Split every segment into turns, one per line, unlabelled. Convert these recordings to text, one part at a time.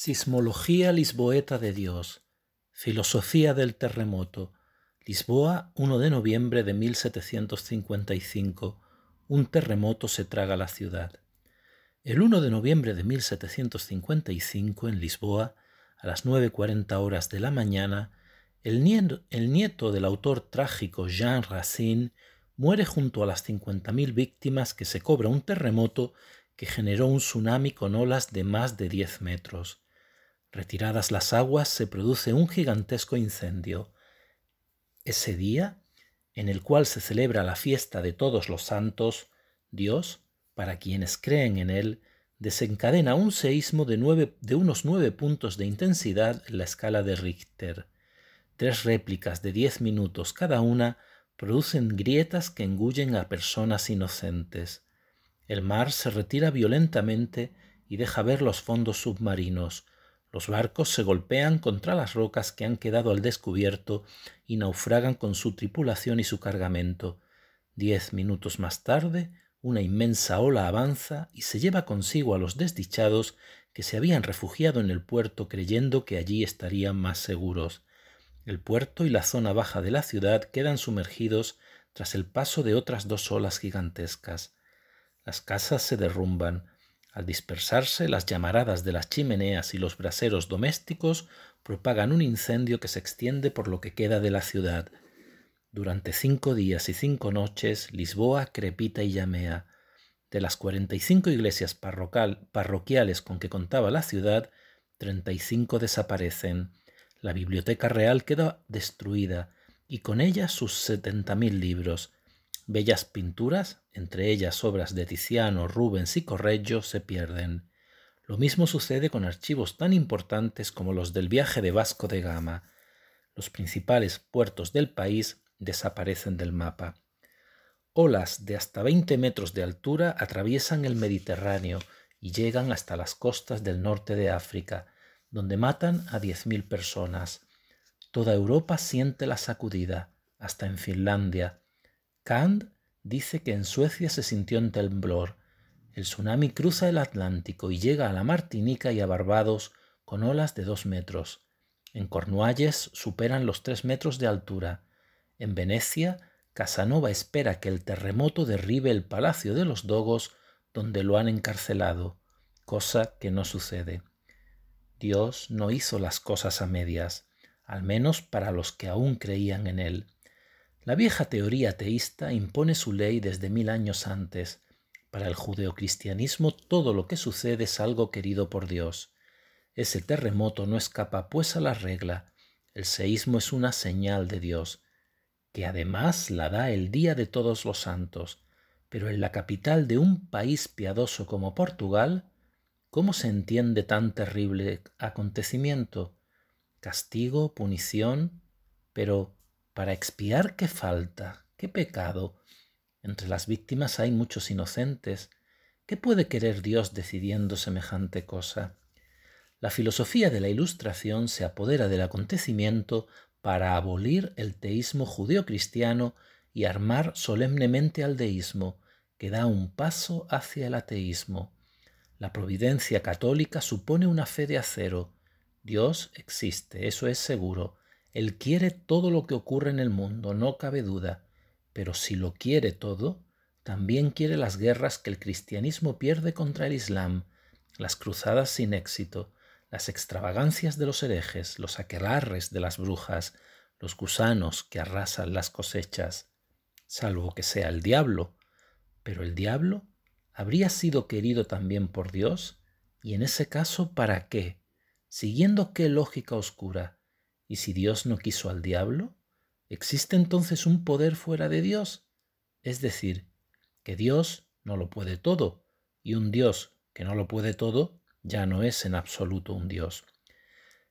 Sismología Lisboeta de Dios. Filosofía del terremoto. Lisboa, 1 de noviembre de 1755. Un terremoto se traga la ciudad. El 1 de noviembre de 1755, en Lisboa, a las 9.40 horas de la mañana, el nieto, del autor trágico Jean Racine muere junto a las 50.000 víctimas que se cobra un terremoto que generó un tsunami con olas de más de 10 metros. Retiradas las aguas se produce un gigantesco incendio. Ese día, en el cual se celebra la fiesta de todos los santos, Dios, para quienes creen en Él, desencadena un seísmo de, de unos nueve puntos de intensidad en la escala de Richter. Tres réplicas de diez minutos cada una producen grietas que engullen a personas inocentes. El mar se retira violentamente y deja ver los fondos submarinos, los barcos se golpean contra las rocas que han quedado al descubierto y naufragan con su tripulación y su cargamento. Diez minutos más tarde, una inmensa ola avanza y se lleva consigo a los desdichados que se habían refugiado en el puerto creyendo que allí estarían más seguros. El puerto y la zona baja de la ciudad quedan sumergidos tras el paso de otras dos olas gigantescas. Las casas se derrumban, al dispersarse, las llamaradas de las chimeneas y los braseros domésticos propagan un incendio que se extiende por lo que queda de la ciudad. Durante cinco días y cinco noches, Lisboa crepita y llamea. De las cinco iglesias parroquiales con que contaba la ciudad, treinta y cinco desaparecen. La biblioteca real queda destruida y con ella sus setenta mil libros bellas pinturas, entre ellas obras de Tiziano, Rubens y Correggio, se pierden. Lo mismo sucede con archivos tan importantes como los del viaje de Vasco de Gama. Los principales puertos del país desaparecen del mapa. Olas de hasta 20 metros de altura atraviesan el Mediterráneo y llegan hasta las costas del norte de África, donde matan a 10.000 personas. Toda Europa siente la sacudida, hasta en Finlandia, Kant dice que en Suecia se sintió un temblor. El tsunami cruza el Atlántico y llega a la Martinica y a Barbados con olas de dos metros. En Cornualles superan los tres metros de altura. En Venecia, Casanova espera que el terremoto derribe el palacio de los Dogos donde lo han encarcelado, cosa que no sucede. Dios no hizo las cosas a medias, al menos para los que aún creían en Él. La vieja teoría ateísta impone su ley desde mil años antes. Para el judeocristianismo todo lo que sucede es algo querido por Dios. Ese terremoto no escapa pues a la regla. El seísmo es una señal de Dios, que además la da el día de todos los santos. Pero en la capital de un país piadoso como Portugal, ¿cómo se entiende tan terrible acontecimiento? Castigo, punición, pero para expiar qué falta, qué pecado. Entre las víctimas hay muchos inocentes. ¿Qué puede querer Dios decidiendo semejante cosa? La filosofía de la Ilustración se apodera del acontecimiento para abolir el teísmo judeocristiano y armar solemnemente al deísmo, que da un paso hacia el ateísmo. La providencia católica supone una fe de acero. Dios existe, eso es seguro, él quiere todo lo que ocurre en el mundo, no cabe duda, pero si lo quiere todo, también quiere las guerras que el cristianismo pierde contra el Islam, las cruzadas sin éxito, las extravagancias de los herejes, los aquelarres de las brujas, los gusanos que arrasan las cosechas, salvo que sea el diablo. Pero el diablo habría sido querido también por Dios, y en ese caso, ¿para qué? Siguiendo qué lógica oscura, ¿Y si Dios no quiso al diablo? ¿Existe entonces un poder fuera de Dios? Es decir, que Dios no lo puede todo, y un Dios que no lo puede todo ya no es en absoluto un Dios.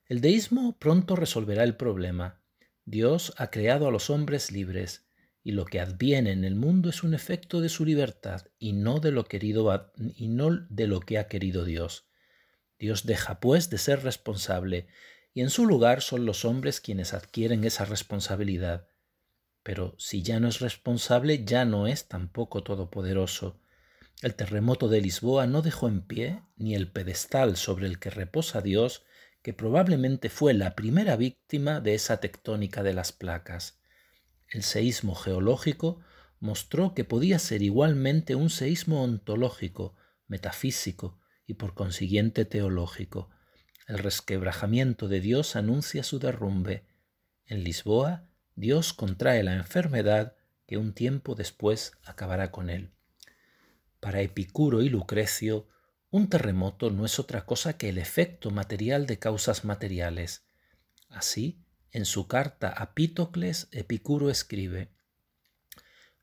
El deísmo pronto resolverá el problema. Dios ha creado a los hombres libres, y lo que adviene en el mundo es un efecto de su libertad y no de lo, querido, y no de lo que ha querido Dios. Dios deja, pues, de ser responsable y en su lugar son los hombres quienes adquieren esa responsabilidad. Pero si ya no es responsable, ya no es tampoco todopoderoso. El terremoto de Lisboa no dejó en pie ni el pedestal sobre el que reposa Dios, que probablemente fue la primera víctima de esa tectónica de las placas. El seísmo geológico mostró que podía ser igualmente un seísmo ontológico, metafísico y por consiguiente teológico, el resquebrajamiento de Dios anuncia su derrumbe. En Lisboa, Dios contrae la enfermedad que un tiempo después acabará con él. Para Epicuro y Lucrecio, un terremoto no es otra cosa que el efecto material de causas materiales. Así, en su carta a Pitocles, Epicuro escribe,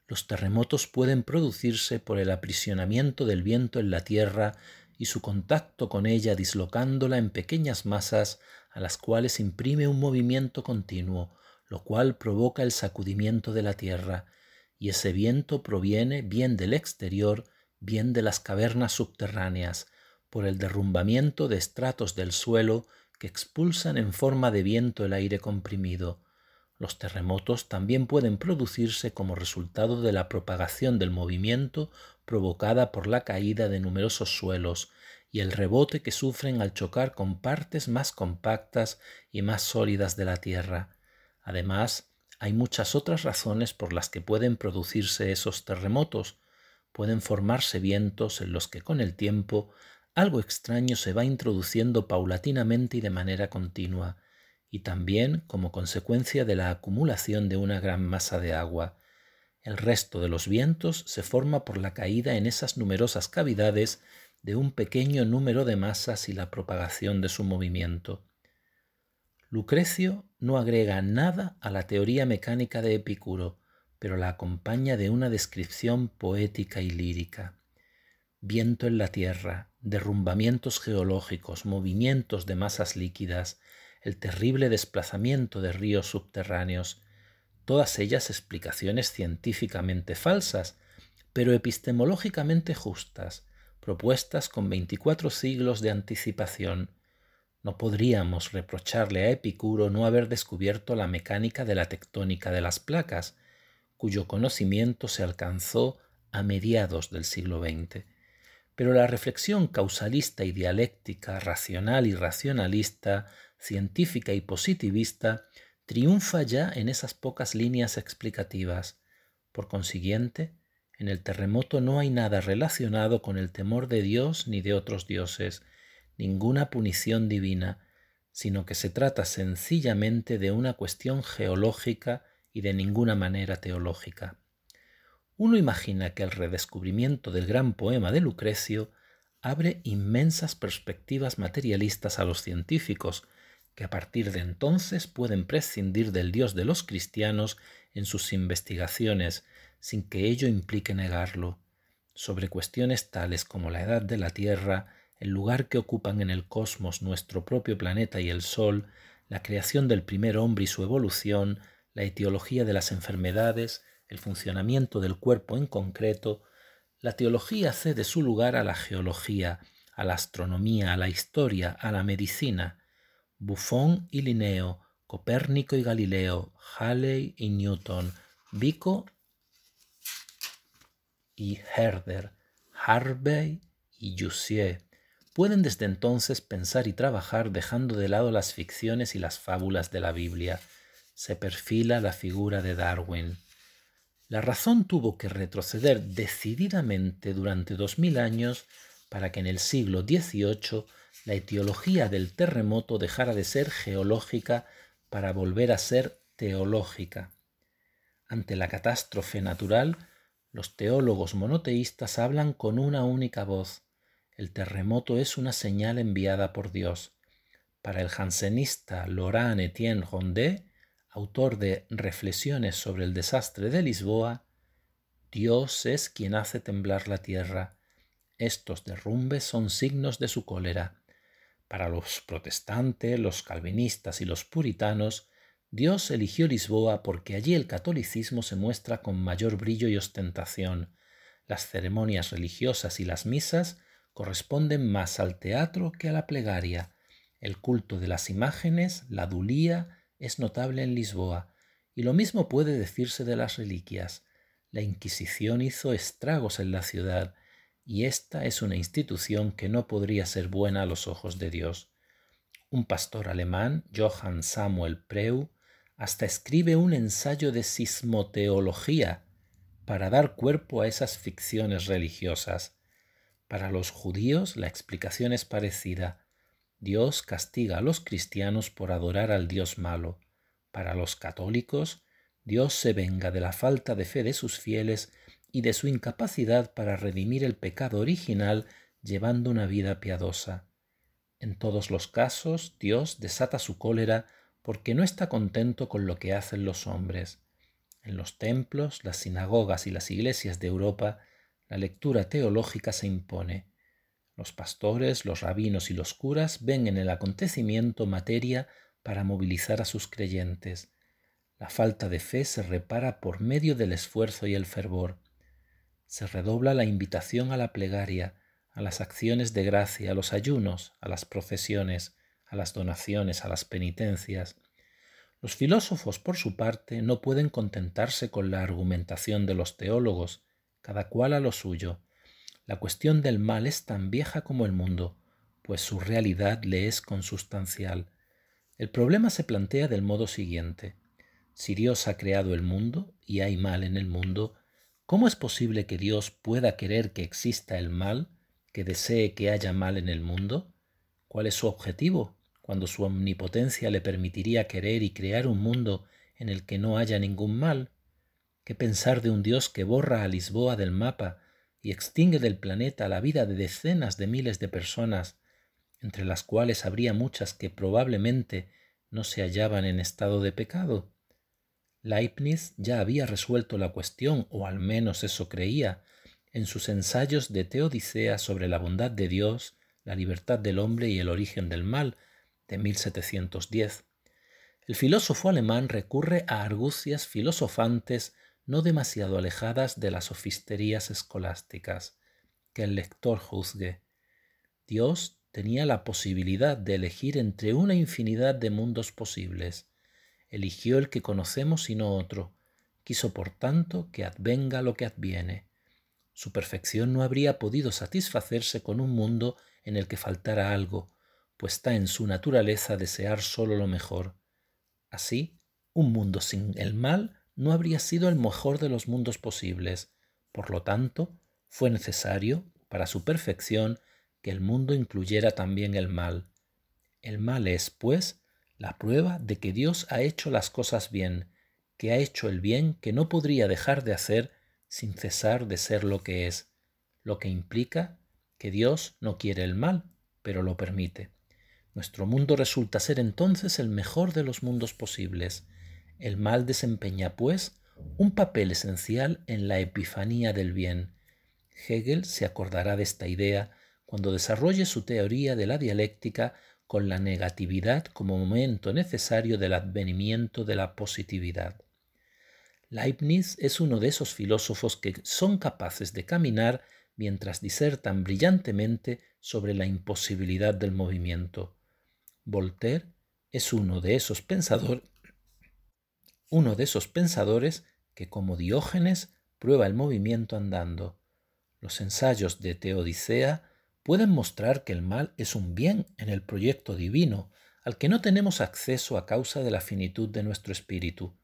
Los terremotos pueden producirse por el aprisionamiento del viento en la tierra y su contacto con ella dislocándola en pequeñas masas a las cuales imprime un movimiento continuo, lo cual provoca el sacudimiento de la tierra, y ese viento proviene bien del exterior, bien de las cavernas subterráneas, por el derrumbamiento de estratos del suelo que expulsan en forma de viento el aire comprimido. Los terremotos también pueden producirse como resultado de la propagación del movimiento provocada por la caída de numerosos suelos y el rebote que sufren al chocar con partes más compactas y más sólidas de la Tierra. Además, hay muchas otras razones por las que pueden producirse esos terremotos. Pueden formarse vientos en los que con el tiempo algo extraño se va introduciendo paulatinamente y de manera continua, y también como consecuencia de la acumulación de una gran masa de agua. El resto de los vientos se forma por la caída en esas numerosas cavidades de un pequeño número de masas y la propagación de su movimiento. Lucrecio no agrega nada a la teoría mecánica de Epicuro, pero la acompaña de una descripción poética y lírica. Viento en la tierra, derrumbamientos geológicos, movimientos de masas líquidas, el terrible desplazamiento de ríos subterráneos, todas ellas explicaciones científicamente falsas, pero epistemológicamente justas, propuestas con veinticuatro siglos de anticipación. No podríamos reprocharle a Epicuro no haber descubierto la mecánica de la tectónica de las placas, cuyo conocimiento se alcanzó a mediados del siglo XX. Pero la reflexión causalista y dialéctica, racional y racionalista, científica y positivista, triunfa ya en esas pocas líneas explicativas. Por consiguiente, en el terremoto no hay nada relacionado con el temor de Dios ni de otros dioses, ninguna punición divina, sino que se trata sencillamente de una cuestión geológica y de ninguna manera teológica. Uno imagina que el redescubrimiento del gran poema de Lucrecio abre inmensas perspectivas materialistas a los científicos, que a partir de entonces pueden prescindir del Dios de los cristianos en sus investigaciones, sin que ello implique negarlo, sobre cuestiones tales como la edad de la Tierra, el lugar que ocupan en el cosmos nuestro propio planeta y el Sol, la creación del primer hombre y su evolución, la etiología de las enfermedades, el funcionamiento del cuerpo en concreto, la teología cede su lugar a la geología, a la astronomía, a la historia, a la medicina, Buffon y Linneo, Copérnico y Galileo, Halley y Newton, Vico y Herder, Harvey y Jussier. Pueden desde entonces pensar y trabajar dejando de lado las ficciones y las fábulas de la Biblia. Se perfila la figura de Darwin. La razón tuvo que retroceder decididamente durante dos mil años para que en el siglo XVIII la etiología del terremoto dejara de ser geológica para volver a ser teológica. Ante la catástrofe natural, los teólogos monoteístas hablan con una única voz. El terremoto es una señal enviada por Dios. Para el jansenista Laurent Etienne rondé autor de Reflexiones sobre el desastre de Lisboa, Dios es quien hace temblar la tierra. Estos derrumbes son signos de su cólera. Para los protestantes, los calvinistas y los puritanos, Dios eligió Lisboa porque allí el catolicismo se muestra con mayor brillo y ostentación. Las ceremonias religiosas y las misas corresponden más al teatro que a la plegaria. El culto de las imágenes, la dulía, es notable en Lisboa, y lo mismo puede decirse de las reliquias. La Inquisición hizo estragos en la ciudad y esta es una institución que no podría ser buena a los ojos de Dios. Un pastor alemán, Johann Samuel Preu, hasta escribe un ensayo de sismoteología para dar cuerpo a esas ficciones religiosas. Para los judíos la explicación es parecida. Dios castiga a los cristianos por adorar al Dios malo. Para los católicos, Dios se venga de la falta de fe de sus fieles y de su incapacidad para redimir el pecado original llevando una vida piadosa. En todos los casos, Dios desata su cólera porque no está contento con lo que hacen los hombres. En los templos, las sinagogas y las iglesias de Europa, la lectura teológica se impone. Los pastores, los rabinos y los curas ven en el acontecimiento materia para movilizar a sus creyentes. La falta de fe se repara por medio del esfuerzo y el fervor se redobla la invitación a la plegaria, a las acciones de gracia, a los ayunos, a las procesiones, a las donaciones, a las penitencias. Los filósofos, por su parte, no pueden contentarse con la argumentación de los teólogos, cada cual a lo suyo. La cuestión del mal es tan vieja como el mundo, pues su realidad le es consustancial. El problema se plantea del modo siguiente. Si Dios ha creado el mundo y hay mal en el mundo, ¿Cómo es posible que Dios pueda querer que exista el mal, que desee que haya mal en el mundo? ¿Cuál es su objetivo cuando su omnipotencia le permitiría querer y crear un mundo en el que no haya ningún mal? ¿Qué pensar de un Dios que borra a Lisboa del mapa y extingue del planeta la vida de decenas de miles de personas, entre las cuales habría muchas que probablemente no se hallaban en estado de pecado? Leibniz ya había resuelto la cuestión, o al menos eso creía, en sus ensayos de Teodicea sobre la bondad de Dios, la libertad del hombre y el origen del mal, de 1710. El filósofo alemán recurre a argucias filosofantes no demasiado alejadas de las sofisterías escolásticas, que el lector juzgue. Dios tenía la posibilidad de elegir entre una infinidad de mundos posibles, eligió el que conocemos y no otro, quiso por tanto que advenga lo que adviene. Su perfección no habría podido satisfacerse con un mundo en el que faltara algo, pues está en su naturaleza desear sólo lo mejor. Así, un mundo sin el mal no habría sido el mejor de los mundos posibles. Por lo tanto, fue necesario, para su perfección, que el mundo incluyera también el mal. El mal es, pues, la prueba de que Dios ha hecho las cosas bien, que ha hecho el bien que no podría dejar de hacer sin cesar de ser lo que es, lo que implica que Dios no quiere el mal, pero lo permite. Nuestro mundo resulta ser entonces el mejor de los mundos posibles. El mal desempeña, pues, un papel esencial en la epifanía del bien. Hegel se acordará de esta idea cuando desarrolle su teoría de la dialéctica con la negatividad como momento necesario del advenimiento de la positividad. Leibniz es uno de esos filósofos que son capaces de caminar mientras disertan brillantemente sobre la imposibilidad del movimiento. Voltaire es uno de esos pensadores uno de esos pensadores que como Diógenes prueba el movimiento andando. Los ensayos de Teodicea pueden mostrar que el mal es un bien en el proyecto divino al que no tenemos acceso a causa de la finitud de nuestro espíritu.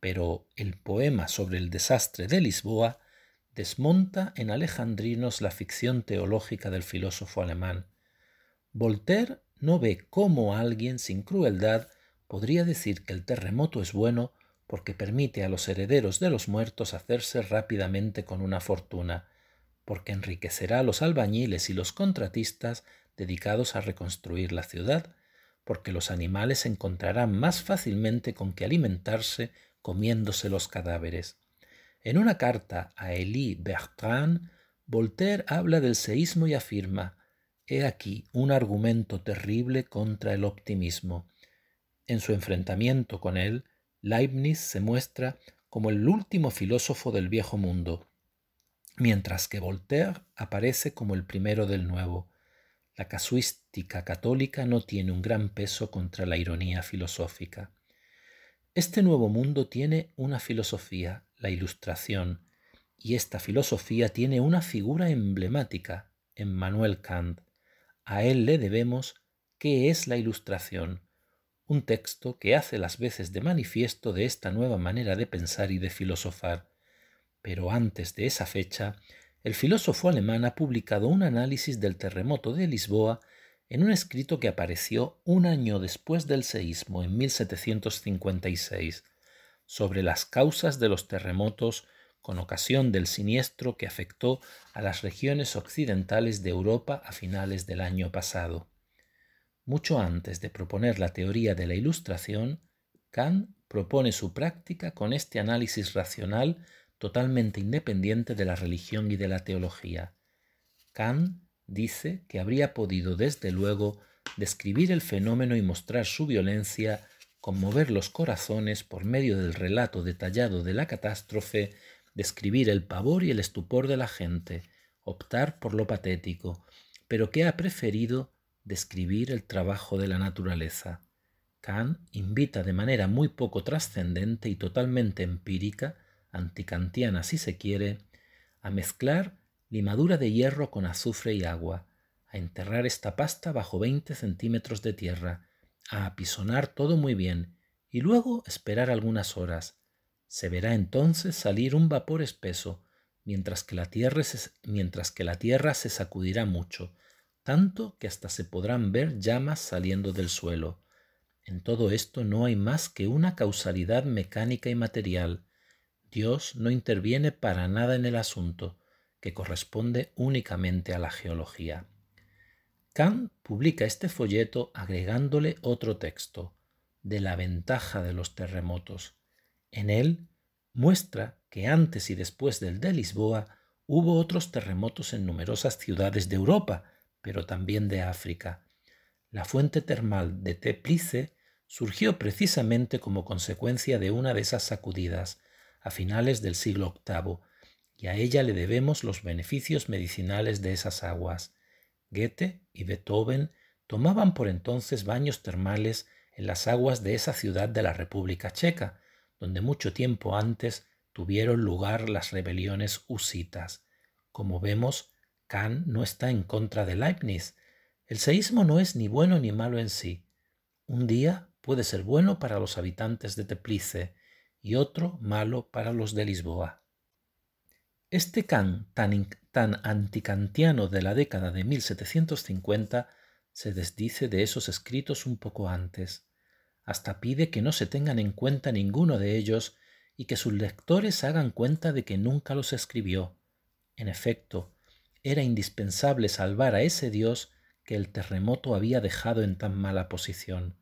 Pero el poema sobre el desastre de Lisboa desmonta en Alejandrinos la ficción teológica del filósofo alemán. Voltaire no ve cómo alguien sin crueldad podría decir que el terremoto es bueno porque permite a los herederos de los muertos hacerse rápidamente con una fortuna porque enriquecerá a los albañiles y los contratistas dedicados a reconstruir la ciudad, porque los animales encontrarán más fácilmente con que alimentarse comiéndose los cadáveres. En una carta a Elie Bertrand, Voltaire habla del seísmo y afirma, he aquí un argumento terrible contra el optimismo. En su enfrentamiento con él, Leibniz se muestra como el último filósofo del viejo mundo, mientras que Voltaire aparece como el primero del nuevo. La casuística católica no tiene un gran peso contra la ironía filosófica. Este nuevo mundo tiene una filosofía, la ilustración, y esta filosofía tiene una figura emblemática, en Manuel Kant. A él le debemos ¿Qué es la ilustración? un texto que hace las veces de manifiesto de esta nueva manera de pensar y de filosofar. Pero antes de esa fecha, el filósofo alemán ha publicado un análisis del terremoto de Lisboa en un escrito que apareció un año después del seísmo, en 1756, sobre las causas de los terremotos con ocasión del siniestro que afectó a las regiones occidentales de Europa a finales del año pasado. Mucho antes de proponer la teoría de la ilustración, Kant propone su práctica con este análisis racional totalmente independiente de la religión y de la teología. Kant dice que habría podido, desde luego, describir el fenómeno y mostrar su violencia, conmover los corazones por medio del relato detallado de la catástrofe, describir el pavor y el estupor de la gente, optar por lo patético, pero que ha preferido describir el trabajo de la naturaleza. Kant invita de manera muy poco trascendente y totalmente empírica anticantiana si se quiere, a mezclar limadura de hierro con azufre y agua, a enterrar esta pasta bajo 20 centímetros de tierra, a apisonar todo muy bien y luego esperar algunas horas. Se verá entonces salir un vapor espeso, mientras que la tierra se, mientras que la tierra se sacudirá mucho, tanto que hasta se podrán ver llamas saliendo del suelo. En todo esto no hay más que una causalidad mecánica y material, Dios no interviene para nada en el asunto, que corresponde únicamente a la geología. Kant publica este folleto agregándole otro texto, de la ventaja de los terremotos. En él muestra que antes y después del de Lisboa hubo otros terremotos en numerosas ciudades de Europa, pero también de África. La fuente termal de Teplice surgió precisamente como consecuencia de una de esas sacudidas, a finales del siglo VIII, y a ella le debemos los beneficios medicinales de esas aguas. Goethe y Beethoven tomaban por entonces baños termales en las aguas de esa ciudad de la República Checa, donde mucho tiempo antes tuvieron lugar las rebeliones husitas. Como vemos, Kant no está en contra de Leibniz. El seísmo no es ni bueno ni malo en sí. Un día puede ser bueno para los habitantes de Teplice, y otro malo para los de Lisboa. Este can tan, tan anticantiano de la década de 1750 se desdice de esos escritos un poco antes, hasta pide que no se tengan en cuenta ninguno de ellos y que sus lectores hagan cuenta de que nunca los escribió. En efecto, era indispensable salvar a ese dios que el terremoto había dejado en tan mala posición.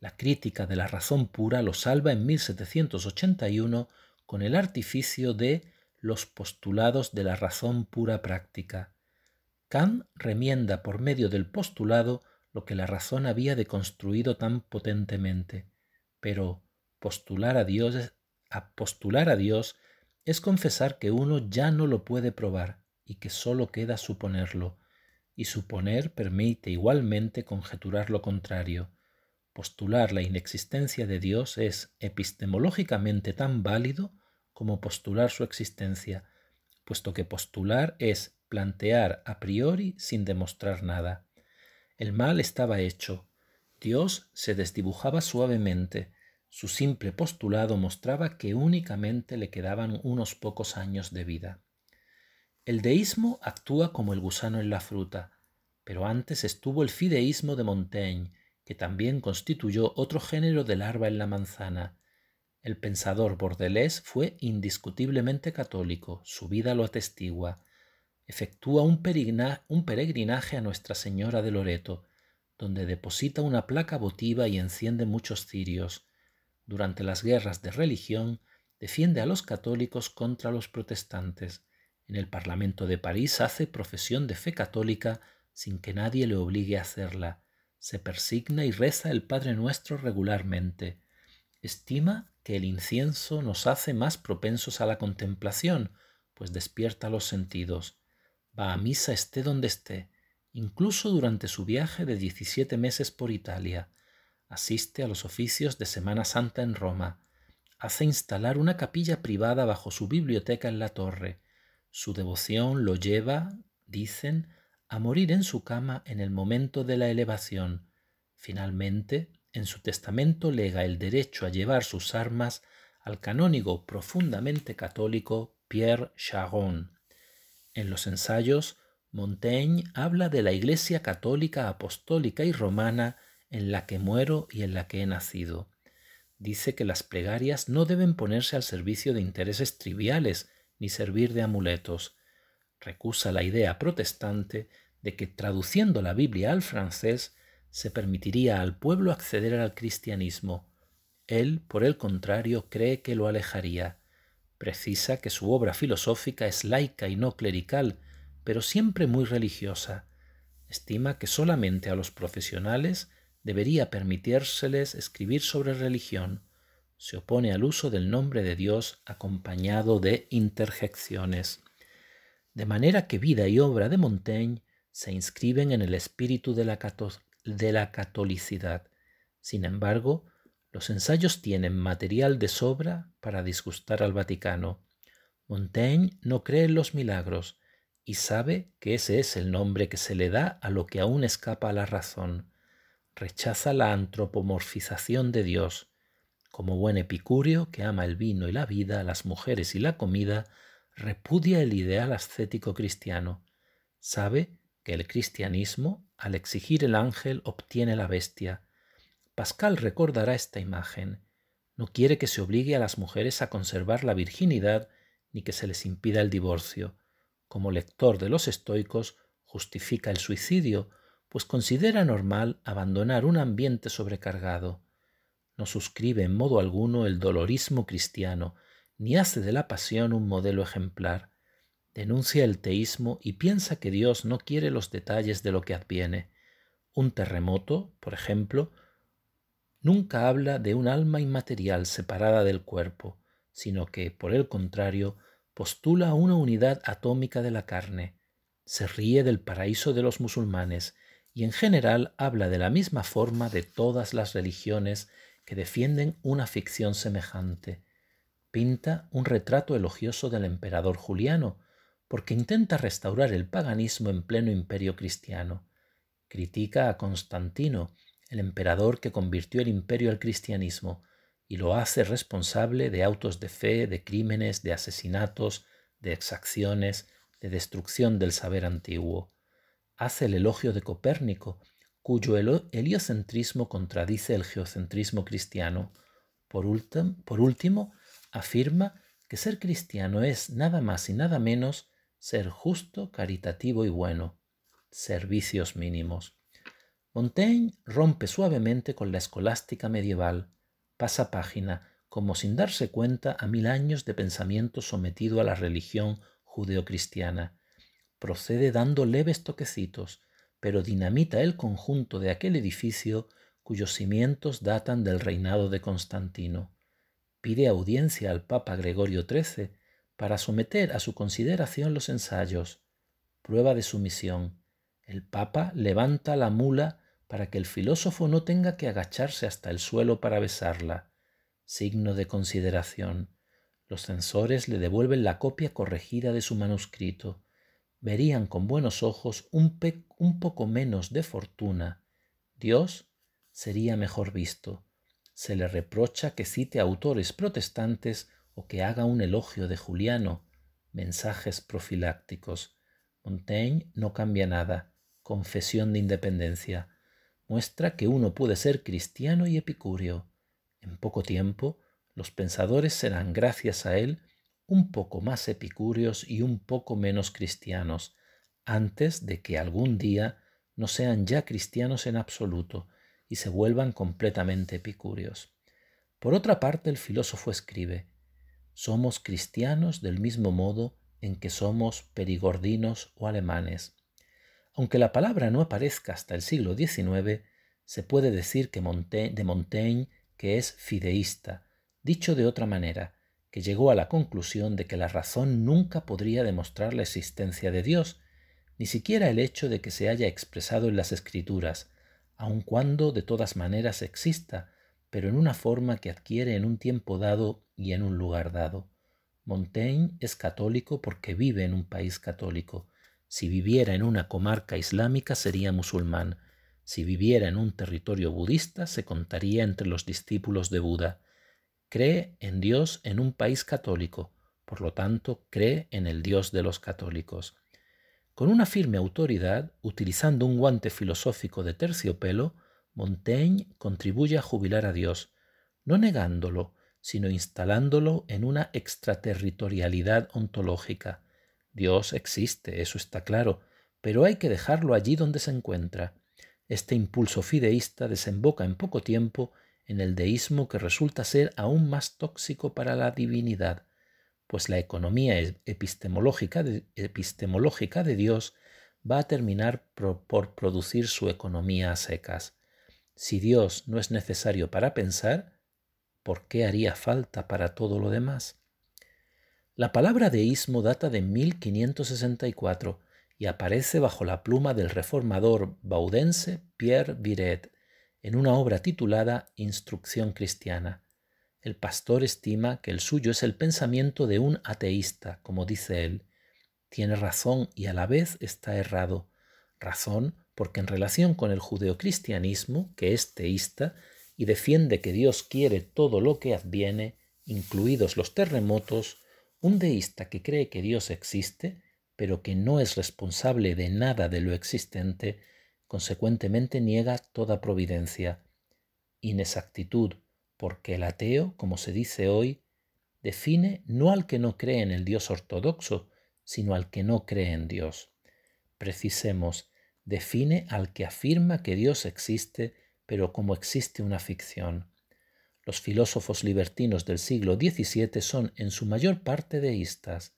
La crítica de la razón pura lo salva en 1781 con el artificio de los postulados de la razón pura práctica. Kant remienda por medio del postulado lo que la razón había deconstruido tan potentemente. Pero postular a Dios, postular a Dios es confesar que uno ya no lo puede probar y que sólo queda suponerlo, y suponer permite igualmente conjeturar lo contrario, Postular la inexistencia de Dios es epistemológicamente tan válido como postular su existencia, puesto que postular es plantear a priori sin demostrar nada. El mal estaba hecho. Dios se desdibujaba suavemente. Su simple postulado mostraba que únicamente le quedaban unos pocos años de vida. El deísmo actúa como el gusano en la fruta, pero antes estuvo el fideísmo de Montaigne, que también constituyó otro género de larva en la manzana. El pensador bordelés fue indiscutiblemente católico, su vida lo atestigua. Efectúa un, peregrinaje a Nuestra Señora de Loreto, donde deposita una placa votiva y enciende muchos cirios. Durante las guerras de religión, defiende a los católicos contra los protestantes. En el Parlamento de París hace profesión de fe católica sin que nadie le obligue a hacerla se persigna y reza el Padre Nuestro regularmente. Estima que el incienso nos hace más propensos a la contemplación, pues despierta los sentidos. Va a misa esté donde esté, incluso durante su viaje de diecisiete meses por Italia. Asiste a los oficios de Semana Santa en Roma. Hace instalar una capilla privada bajo su biblioteca en la torre. Su devoción lo lleva, dicen, a morir en su cama en el momento de la elevación. Finalmente, en su testamento lega el derecho a llevar sus armas al canónigo profundamente católico Pierre Charon. En los ensayos, Montaigne habla de la Iglesia católica apostólica y romana en la que muero y en la que he nacido. Dice que las plegarias no deben ponerse al servicio de intereses triviales ni servir de amuletos, recusa la idea protestante de que traduciendo la Biblia al francés se permitiría al pueblo acceder al cristianismo. Él, por el contrario, cree que lo alejaría. Precisa que su obra filosófica es laica y no clerical, pero siempre muy religiosa. Estima que solamente a los profesionales debería permitírseles escribir sobre religión. Se opone al uso del nombre de Dios acompañado de interjecciones de manera que vida y obra de Montaigne se inscriben en el espíritu de la, catolicidad. Sin embargo, los ensayos tienen material de sobra para disgustar al Vaticano. Montaigne no cree en los milagros y sabe que ese es el nombre que se le da a lo que aún escapa a la razón. Rechaza la antropomorfización de Dios. Como buen epicúreo que ama el vino y la vida, las mujeres y la comida, repudia el ideal ascético cristiano. Sabe que el cristianismo, al exigir el ángel, obtiene la bestia. Pascal recordará esta imagen. No quiere que se obligue a las mujeres a conservar la virginidad ni que se les impida el divorcio. Como lector de los estoicos, justifica el suicidio, pues considera normal abandonar un ambiente sobrecargado. No suscribe en modo alguno el dolorismo cristiano, ni hace de la pasión un modelo ejemplar. Denuncia el teísmo y piensa que Dios no quiere los detalles de lo que adviene. Un terremoto, por ejemplo, nunca habla de un alma inmaterial separada del cuerpo, sino que, por el contrario, postula una unidad atómica de la carne, se ríe del paraíso de los musulmanes y en general habla de la misma forma de todas las religiones que defienden una ficción semejante pinta un retrato elogioso del emperador Juliano, porque intenta restaurar el paganismo en pleno imperio cristiano. Critica a Constantino, el emperador que convirtió el imperio al cristianismo, y lo hace responsable de autos de fe, de crímenes, de asesinatos, de exacciones, de destrucción del saber antiguo. Hace el elogio de Copérnico, cuyo heliocentrismo contradice el geocentrismo cristiano. Por, último, afirma que ser cristiano es nada más y nada menos ser justo, caritativo y bueno. Servicios mínimos. Montaigne rompe suavemente con la escolástica medieval, pasa página, como sin darse cuenta a mil años de pensamiento sometido a la religión judeocristiana. Procede dando leves toquecitos, pero dinamita el conjunto de aquel edificio cuyos cimientos datan del reinado de Constantino pide audiencia al Papa Gregorio XIII para someter a su consideración los ensayos. Prueba de sumisión. El Papa levanta la mula para que el filósofo no tenga que agacharse hasta el suelo para besarla. Signo de consideración. Los censores le devuelven la copia corregida de su manuscrito. Verían con buenos ojos un, un poco menos de fortuna. Dios sería mejor visto se le reprocha que cite autores protestantes o que haga un elogio de Juliano. Mensajes profilácticos. Montaigne no cambia nada. Confesión de independencia. Muestra que uno puede ser cristiano y epicúreo. En poco tiempo, los pensadores serán, gracias a él, un poco más epicúreos y un poco menos cristianos, antes de que algún día no sean ya cristianos en absoluto, y se vuelvan completamente epicúreos. Por otra parte, el filósofo escribe, somos cristianos del mismo modo en que somos perigordinos o alemanes. Aunque la palabra no aparezca hasta el siglo XIX, se puede decir que de Montaigne que es fideísta, dicho de otra manera, que llegó a la conclusión de que la razón nunca podría demostrar la existencia de Dios, ni siquiera el hecho de que se haya expresado en las escrituras, aun cuando de todas maneras exista, pero en una forma que adquiere en un tiempo dado y en un lugar dado. Montaigne es católico porque vive en un país católico. Si viviera en una comarca islámica sería musulmán. Si viviera en un territorio budista se contaría entre los discípulos de Buda. Cree en Dios en un país católico, por lo tanto cree en el Dios de los católicos. Con una firme autoridad, utilizando un guante filosófico de terciopelo, Montaigne contribuye a jubilar a Dios, no negándolo, sino instalándolo en una extraterritorialidad ontológica. Dios existe, eso está claro, pero hay que dejarlo allí donde se encuentra. Este impulso fideísta desemboca en poco tiempo en el deísmo que resulta ser aún más tóxico para la divinidad pues la economía epistemológica de, Dios va a terminar por producir su economía a secas. Si Dios no es necesario para pensar, ¿por qué haría falta para todo lo demás? La palabra deísmo data de 1564 y aparece bajo la pluma del reformador baudense Pierre Viret en una obra titulada Instrucción Cristiana. El pastor estima que el suyo es el pensamiento de un ateísta, como dice él. Tiene razón y a la vez está errado. Razón porque en relación con el judeocristianismo, que es teísta y defiende que Dios quiere todo lo que adviene, incluidos los terremotos, un deísta que cree que Dios existe, pero que no es responsable de nada de lo existente, consecuentemente niega toda providencia. Inexactitud, porque el ateo, como se dice hoy, define no al que no cree en el Dios ortodoxo, sino al que no cree en Dios. Precisemos, define al que afirma que Dios existe, pero como existe una ficción. Los filósofos libertinos del siglo XVII son en su mayor parte deístas.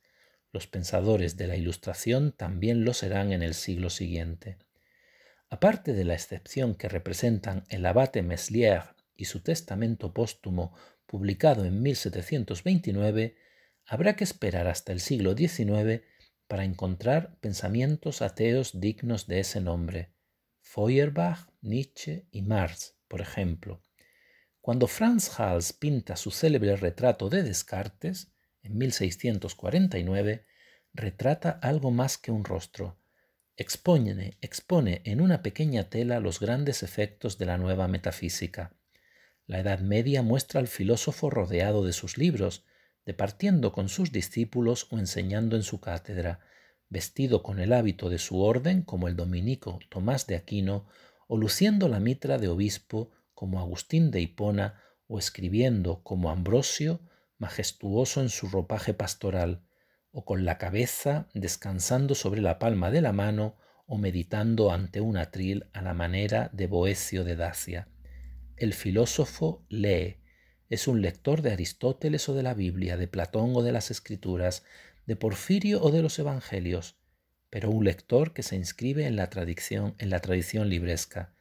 Los pensadores de la Ilustración también lo serán en el siglo siguiente. Aparte de la excepción que representan el abate Meslier y su testamento póstumo, publicado en 1729, habrá que esperar hasta el siglo XIX para encontrar pensamientos ateos dignos de ese nombre. Feuerbach, Nietzsche y Marx, por ejemplo. Cuando Franz Hals pinta su célebre retrato de Descartes, en 1649, retrata algo más que un rostro. Expone, expone en una pequeña tela los grandes efectos de la nueva metafísica. La Edad Media muestra al filósofo rodeado de sus libros, departiendo con sus discípulos o enseñando en su cátedra, vestido con el hábito de su orden como el dominico Tomás de Aquino, o luciendo la mitra de obispo como Agustín de Hipona, o escribiendo como Ambrosio, majestuoso en su ropaje pastoral, o con la cabeza descansando sobre la palma de la mano, o meditando ante un atril a la manera de Boecio de Dacia. El filósofo lee, es un lector de Aristóteles o de la Biblia, de Platón o de las Escrituras, de Porfirio o de los Evangelios, pero un lector que se inscribe en la tradición, en la tradición libresca.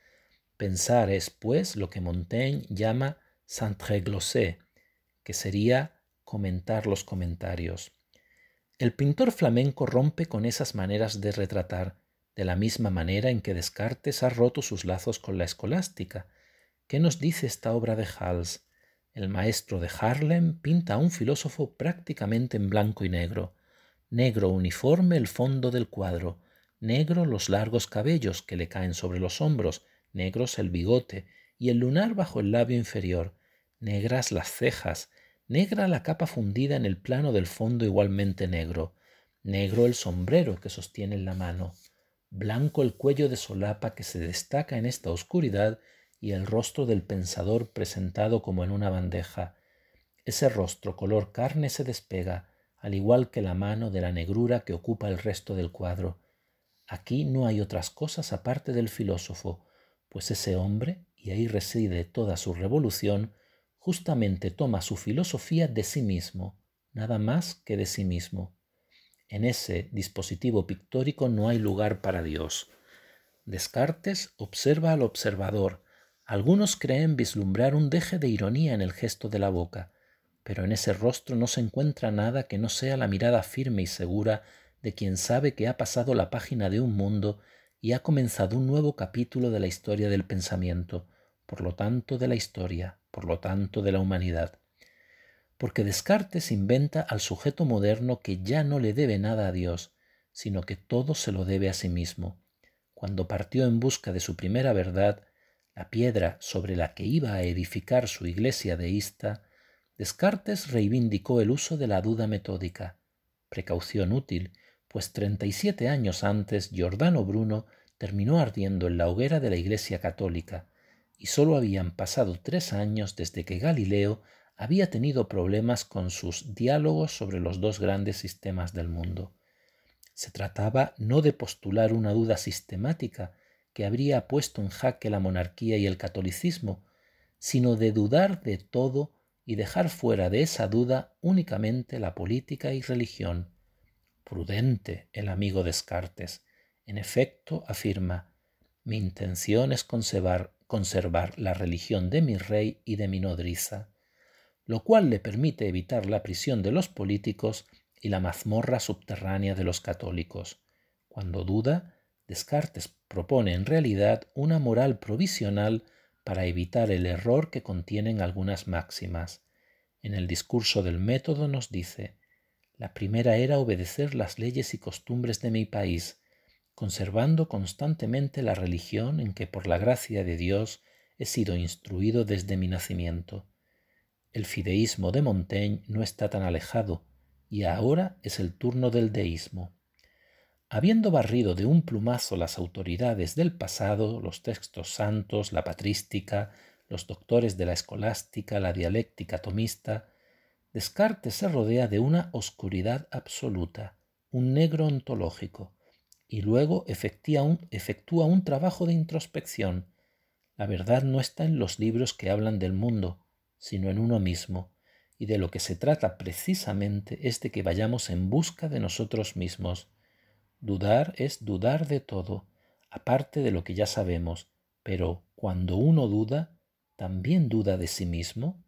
Pensar es, pues, lo que Montaigne llama santréglossé, que sería comentar los comentarios. El pintor flamenco rompe con esas maneras de retratar, de la misma manera en que Descartes ha roto sus lazos con la escolástica, ¿Qué nos dice esta obra de Hals? El maestro de Harlem pinta a un filósofo prácticamente en blanco y negro. Negro uniforme el fondo del cuadro, negro los largos cabellos que le caen sobre los hombros, negros el bigote y el lunar bajo el labio inferior, negras las cejas, negra la capa fundida en el plano del fondo igualmente negro, negro el sombrero que sostiene en la mano, blanco el cuello de solapa que se destaca en esta oscuridad y el rostro del pensador presentado como en una bandeja. Ese rostro color carne se despega, al igual que la mano de la negrura que ocupa el resto del cuadro. Aquí no hay otras cosas aparte del filósofo, pues ese hombre, y ahí reside toda su revolución, justamente toma su filosofía de sí mismo, nada más que de sí mismo. En ese dispositivo pictórico no hay lugar para Dios. Descartes observa al observador, algunos creen vislumbrar un deje de ironía en el gesto de la boca, pero en ese rostro no se encuentra nada que no sea la mirada firme y segura de quien sabe que ha pasado la página de un mundo y ha comenzado un nuevo capítulo de la historia del pensamiento, por lo tanto de la historia, por lo tanto de la humanidad. Porque Descartes inventa al sujeto moderno que ya no le debe nada a Dios, sino que todo se lo debe a sí mismo. Cuando partió en busca de su primera verdad, la piedra sobre la que iba a edificar su iglesia deísta, Descartes reivindicó el uso de la duda metódica, precaución útil, pues 37 años antes Giordano Bruno terminó ardiendo en la hoguera de la Iglesia Católica, y sólo habían pasado tres años desde que Galileo había tenido problemas con sus diálogos sobre los dos grandes sistemas del mundo. Se trataba no de postular una duda sistemática, que habría puesto en jaque la monarquía y el catolicismo, sino de dudar de todo y dejar fuera de esa duda únicamente la política y religión. Prudente el amigo Descartes. En efecto, afirma, mi intención es conservar, conservar la religión de mi rey y de mi nodriza, lo cual le permite evitar la prisión de los políticos y la mazmorra subterránea de los católicos. Cuando duda, Descartes propone en realidad una moral provisional para evitar el error que contienen algunas máximas. En el discurso del método nos dice, la primera era obedecer las leyes y costumbres de mi país, conservando constantemente la religión en que por la gracia de Dios he sido instruido desde mi nacimiento. El fideísmo de Montaigne no está tan alejado, y ahora es el turno del deísmo. Habiendo barrido de un plumazo las autoridades del pasado, los textos santos, la patrística, los doctores de la escolástica, la dialéctica tomista, Descartes se rodea de una oscuridad absoluta, un negro ontológico, y luego efectúa un, efectúa un trabajo de introspección. La verdad no está en los libros que hablan del mundo, sino en uno mismo, y de lo que se trata precisamente es de que vayamos en busca de nosotros mismos, Dudar es dudar de todo, aparte de lo que ya sabemos, pero cuando uno duda, también duda de sí mismo.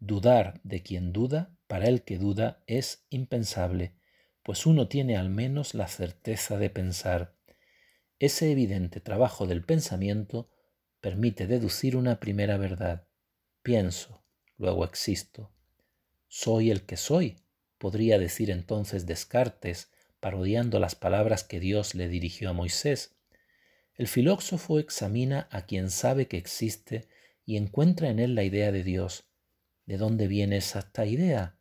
Dudar de quien duda, para el que duda, es impensable, pues uno tiene al menos la certeza de pensar. Ese evidente trabajo del pensamiento permite deducir una primera verdad. Pienso, luego existo. Soy el que soy, podría decir entonces Descartes, parodiando las palabras que Dios le dirigió a Moisés, el filósofo examina a quien sabe que existe y encuentra en él la idea de Dios. ¿De dónde viene esa idea?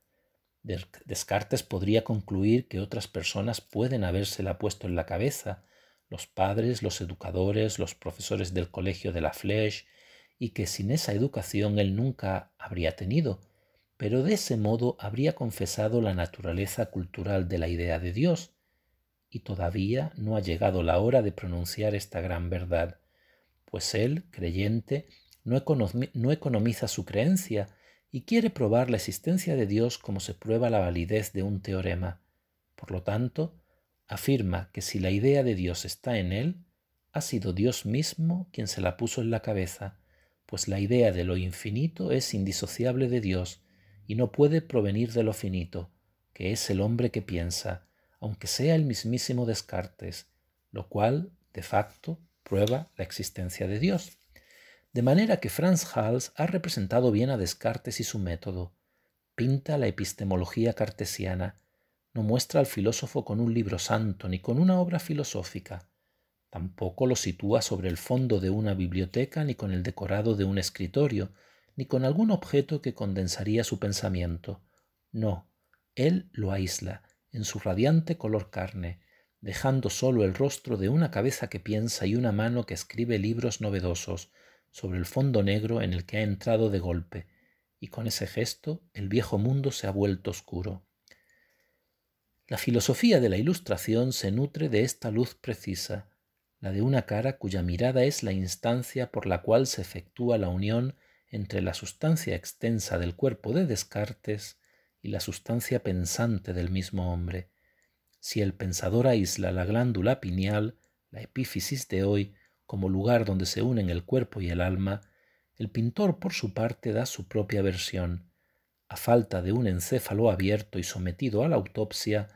Descartes podría concluir que otras personas pueden habérsela puesto en la cabeza, los padres, los educadores, los profesores del colegio de la Flesh, y que sin esa educación él nunca habría tenido, pero de ese modo habría confesado la naturaleza cultural de la idea de Dios, y todavía no ha llegado la hora de pronunciar esta gran verdad, pues él, creyente, no, economiza, su creencia y quiere probar la existencia de Dios como se prueba la validez de un teorema. Por lo tanto, afirma que si la idea de Dios está en él, ha sido Dios mismo quien se la puso en la cabeza, pues la idea de lo infinito es indisociable de Dios, y no puede provenir de lo finito, que es el hombre que piensa, aunque sea el mismísimo Descartes, lo cual, de facto, prueba la existencia de Dios. De manera que Franz Hals ha representado bien a Descartes y su método, pinta la epistemología cartesiana, no muestra al filósofo con un libro santo ni con una obra filosófica, tampoco lo sitúa sobre el fondo de una biblioteca ni con el decorado de un escritorio, ni con algún objeto que condensaría su pensamiento. No, él lo aísla, en su radiante color carne, dejando solo el rostro de una cabeza que piensa y una mano que escribe libros novedosos sobre el fondo negro en el que ha entrado de golpe, y con ese gesto el viejo mundo se ha vuelto oscuro. La filosofía de la ilustración se nutre de esta luz precisa, la de una cara cuya mirada es la instancia por la cual se efectúa la unión entre la sustancia extensa del cuerpo de Descartes y la sustancia pensante del mismo hombre. Si el pensador aísla la glándula pineal, la epífisis de hoy, como lugar donde se unen el cuerpo y el alma, el pintor por su parte da su propia versión. A falta de un encéfalo abierto y sometido a la autopsia,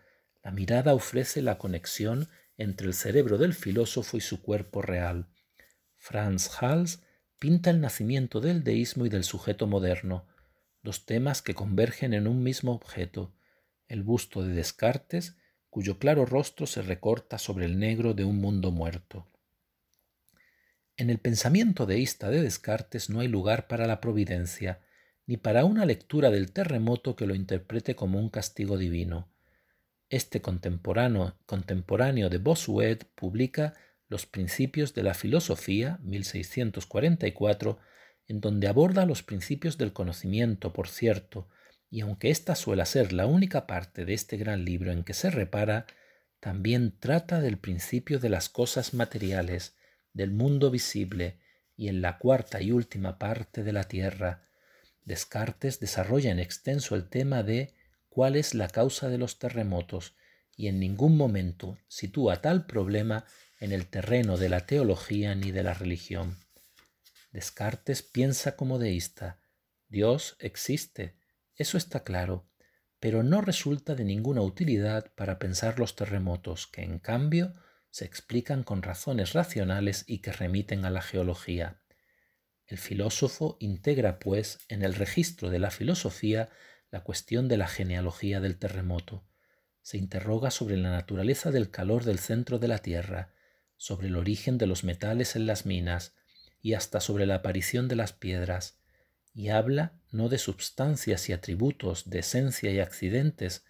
la mirada ofrece la conexión entre el cerebro del filósofo y su cuerpo real. Franz Hals pinta el nacimiento del deísmo y del sujeto moderno, dos temas que convergen en un mismo objeto, el busto de Descartes, cuyo claro rostro se recorta sobre el negro de un mundo muerto. En el pensamiento deísta de Descartes no hay lugar para la providencia, ni para una lectura del terremoto que lo interprete como un castigo divino. Este contemporáneo, contemporáneo de Bossuet publica los Principios de la Filosofía, 1644, en donde aborda los principios del conocimiento, por cierto, y aunque esta suele ser la única parte de este gran libro en que se repara, también trata del principio de las cosas materiales, del mundo visible y en la cuarta y última parte de la Tierra. Descartes desarrolla en extenso el tema de cuál es la causa de los terremotos y en ningún momento sitúa tal problema en el terreno de la teología ni de la religión. Descartes piensa como deísta. Dios existe, eso está claro, pero no resulta de ninguna utilidad para pensar los terremotos, que en cambio se explican con razones racionales y que remiten a la geología. El filósofo integra, pues, en el registro de la filosofía la cuestión de la genealogía del terremoto. Se interroga sobre la naturaleza del calor del centro de la Tierra, sobre el origen de los metales en las minas y hasta sobre la aparición de las piedras, y habla no de substancias y atributos, de esencia y accidentes,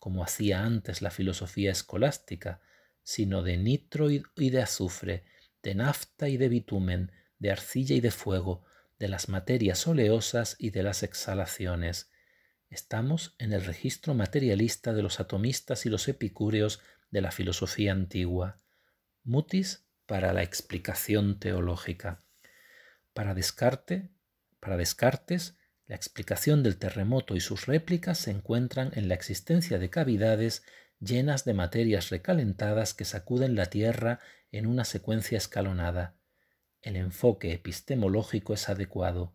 como hacía antes la filosofía escolástica, sino de nitro y de azufre, de nafta y de bitumen, de arcilla y de fuego, de las materias oleosas y de las exhalaciones. Estamos en el registro materialista de los atomistas y los epicúreos de la filosofía antigua mutis para la explicación teológica. Para, Descarte, para Descartes, la explicación del terremoto y sus réplicas se encuentran en la existencia de cavidades llenas de materias recalentadas que sacuden la Tierra en una secuencia escalonada. El enfoque epistemológico es adecuado,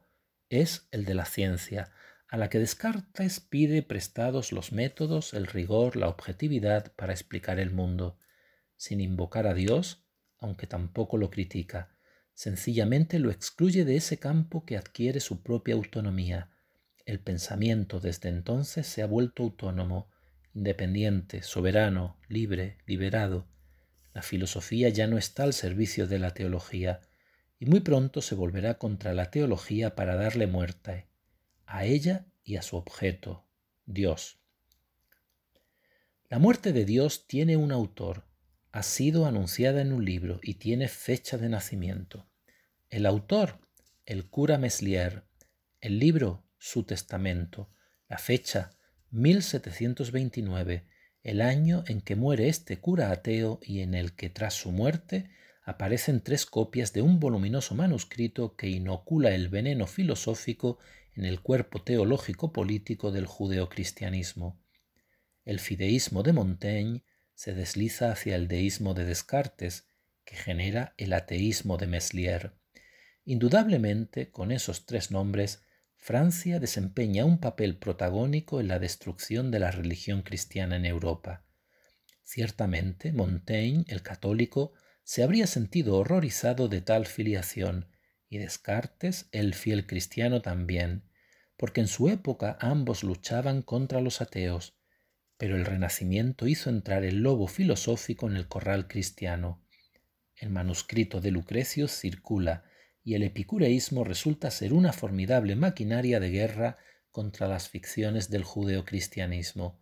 es el de la ciencia, a la que Descartes pide prestados los métodos, el rigor, la objetividad para explicar el mundo sin invocar a Dios, aunque tampoco lo critica. Sencillamente lo excluye de ese campo que adquiere su propia autonomía. El pensamiento desde entonces se ha vuelto autónomo, independiente, soberano, libre, liberado. La filosofía ya no está al servicio de la teología, y muy pronto se volverá contra la teología para darle muerte, a ella y a su objeto, Dios. La muerte de Dios tiene un autor, ha sido anunciada en un libro y tiene fecha de nacimiento. El autor, el cura Meslier. El libro, su testamento. La fecha, 1729, el año en que muere este cura ateo y en el que tras su muerte aparecen tres copias de un voluminoso manuscrito que inocula el veneno filosófico en el cuerpo teológico político del judeocristianismo. El fideísmo de Montaigne se desliza hacia el deísmo de Descartes, que genera el ateísmo de Meslier. Indudablemente, con esos tres nombres, Francia desempeña un papel protagónico en la destrucción de la religión cristiana en Europa. Ciertamente, Montaigne, el católico, se habría sentido horrorizado de tal filiación, y Descartes, el fiel cristiano también, porque en su época ambos luchaban contra los ateos, pero el Renacimiento hizo entrar el lobo filosófico en el corral cristiano. El manuscrito de Lucrecio circula, y el epicureísmo resulta ser una formidable maquinaria de guerra contra las ficciones del judeocristianismo.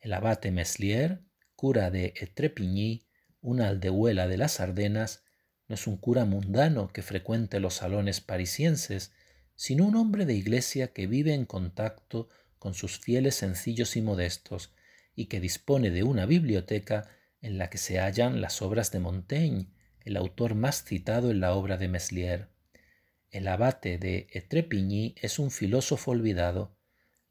El abate Meslier, cura de Etrepigny, una aldehuela de las Ardenas, no es un cura mundano que frecuente los salones parisienses, sino un hombre de iglesia que vive en contacto con sus fieles sencillos y modestos, y que dispone de una biblioteca en la que se hallan las obras de Montaigne, el autor más citado en la obra de Meslier. El abate de Etrepigny es un filósofo olvidado.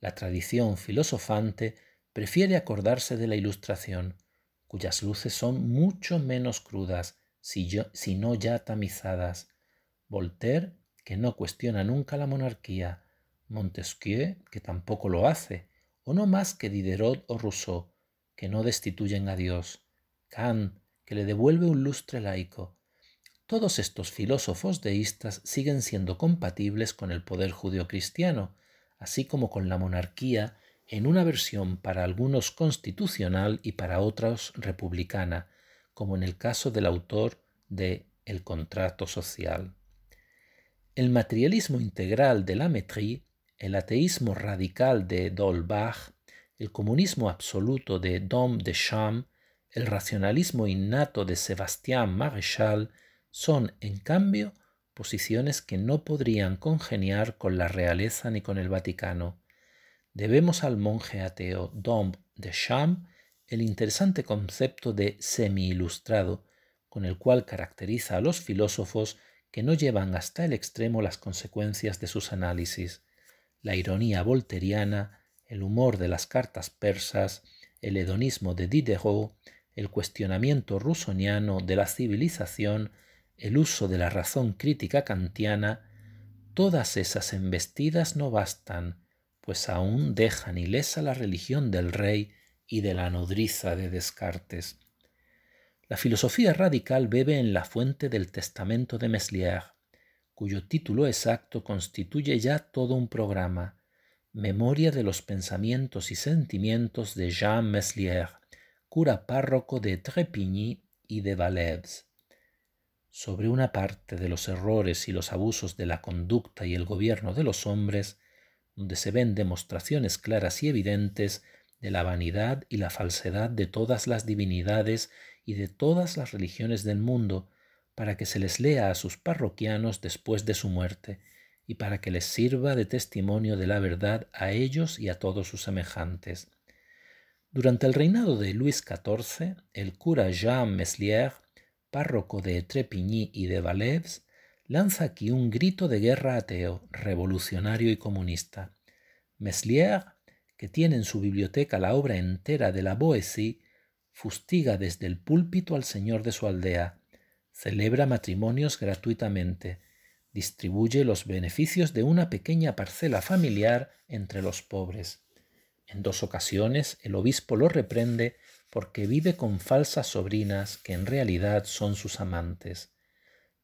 La tradición filosofante prefiere acordarse de la Ilustración, cuyas luces son mucho menos crudas, si, si no ya tamizadas. Voltaire, que no cuestiona nunca la monarquía, Montesquieu, que tampoco lo hace, o no más que Diderot o Rousseau, que no destituyen a Dios, Kant, que le devuelve un lustre laico. Todos estos filósofos deístas siguen siendo compatibles con el poder judeocristiano, así como con la monarquía, en una versión para algunos constitucional y para otros republicana, como en el caso del autor de El contrato social. El materialismo integral de la el ateísmo radical de Dolbach, el comunismo absoluto de Dom de Cham, el racionalismo innato de Sébastien Maréchal son, en cambio, posiciones que no podrían congeniar con la realeza ni con el Vaticano. Debemos al monje ateo Dom de Cham el interesante concepto de semi-ilustrado, con el cual caracteriza a los filósofos que no llevan hasta el extremo las consecuencias de sus análisis la ironía volteriana, el humor de las cartas persas, el hedonismo de Diderot, el cuestionamiento rusoniano de la civilización, el uso de la razón crítica kantiana, todas esas embestidas no bastan, pues aún dejan ilesa la religión del rey y de la nodriza de Descartes. La filosofía radical bebe en la fuente del testamento de Meslier, cuyo título exacto constituye ya todo un programa, Memoria de los pensamientos y sentimientos de Jean Meslier, cura párroco de Trepigny y de Valèves. Sobre una parte de los errores y los abusos de la conducta y el gobierno de los hombres, donde se ven demostraciones claras y evidentes de la vanidad y la falsedad de todas las divinidades y de todas las religiones del mundo, para que se les lea a sus parroquianos después de su muerte y para que les sirva de testimonio de la verdad a ellos y a todos sus semejantes. Durante el reinado de Luis XIV, el cura Jean Meslier, párroco de Trepigny y de Valèves, lanza aquí un grito de guerra ateo, revolucionario y comunista. Meslier, que tiene en su biblioteca la obra entera de la Boétie, fustiga desde el púlpito al señor de su aldea, celebra matrimonios gratuitamente, distribuye los beneficios de una pequeña parcela familiar entre los pobres. En dos ocasiones el obispo lo reprende porque vive con falsas sobrinas que en realidad son sus amantes.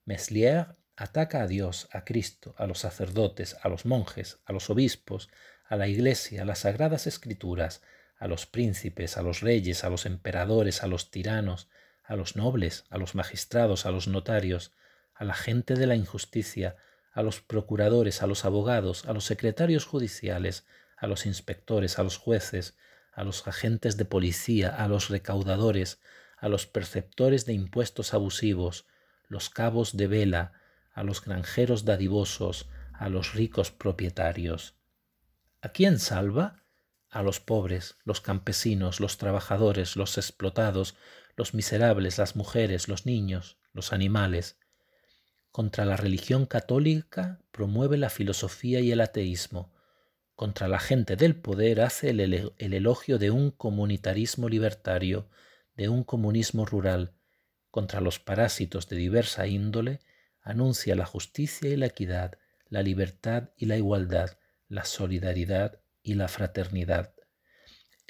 Meslier ataca a Dios, a Cristo, a los sacerdotes, a los monjes, a los obispos, a la Iglesia, a las sagradas escrituras, a los príncipes, a los reyes, a los emperadores, a los tiranos, a los nobles, a los magistrados, a los notarios, a la gente de la injusticia, a los procuradores, a los abogados, a los secretarios judiciales, a los inspectores, a los jueces, a los agentes de policía, a los recaudadores, a los perceptores de impuestos abusivos, los cabos de vela, a los granjeros dadivosos, a los ricos propietarios. ¿A quién salva? A los pobres, los campesinos, los trabajadores, los explotados, los miserables, las mujeres, los niños, los animales. Contra la religión católica promueve la filosofía y el ateísmo. Contra la gente del poder hace el, elogio de un comunitarismo libertario, de un comunismo rural. Contra los parásitos de diversa índole anuncia la justicia y la equidad, la libertad y la igualdad, la solidaridad y la fraternidad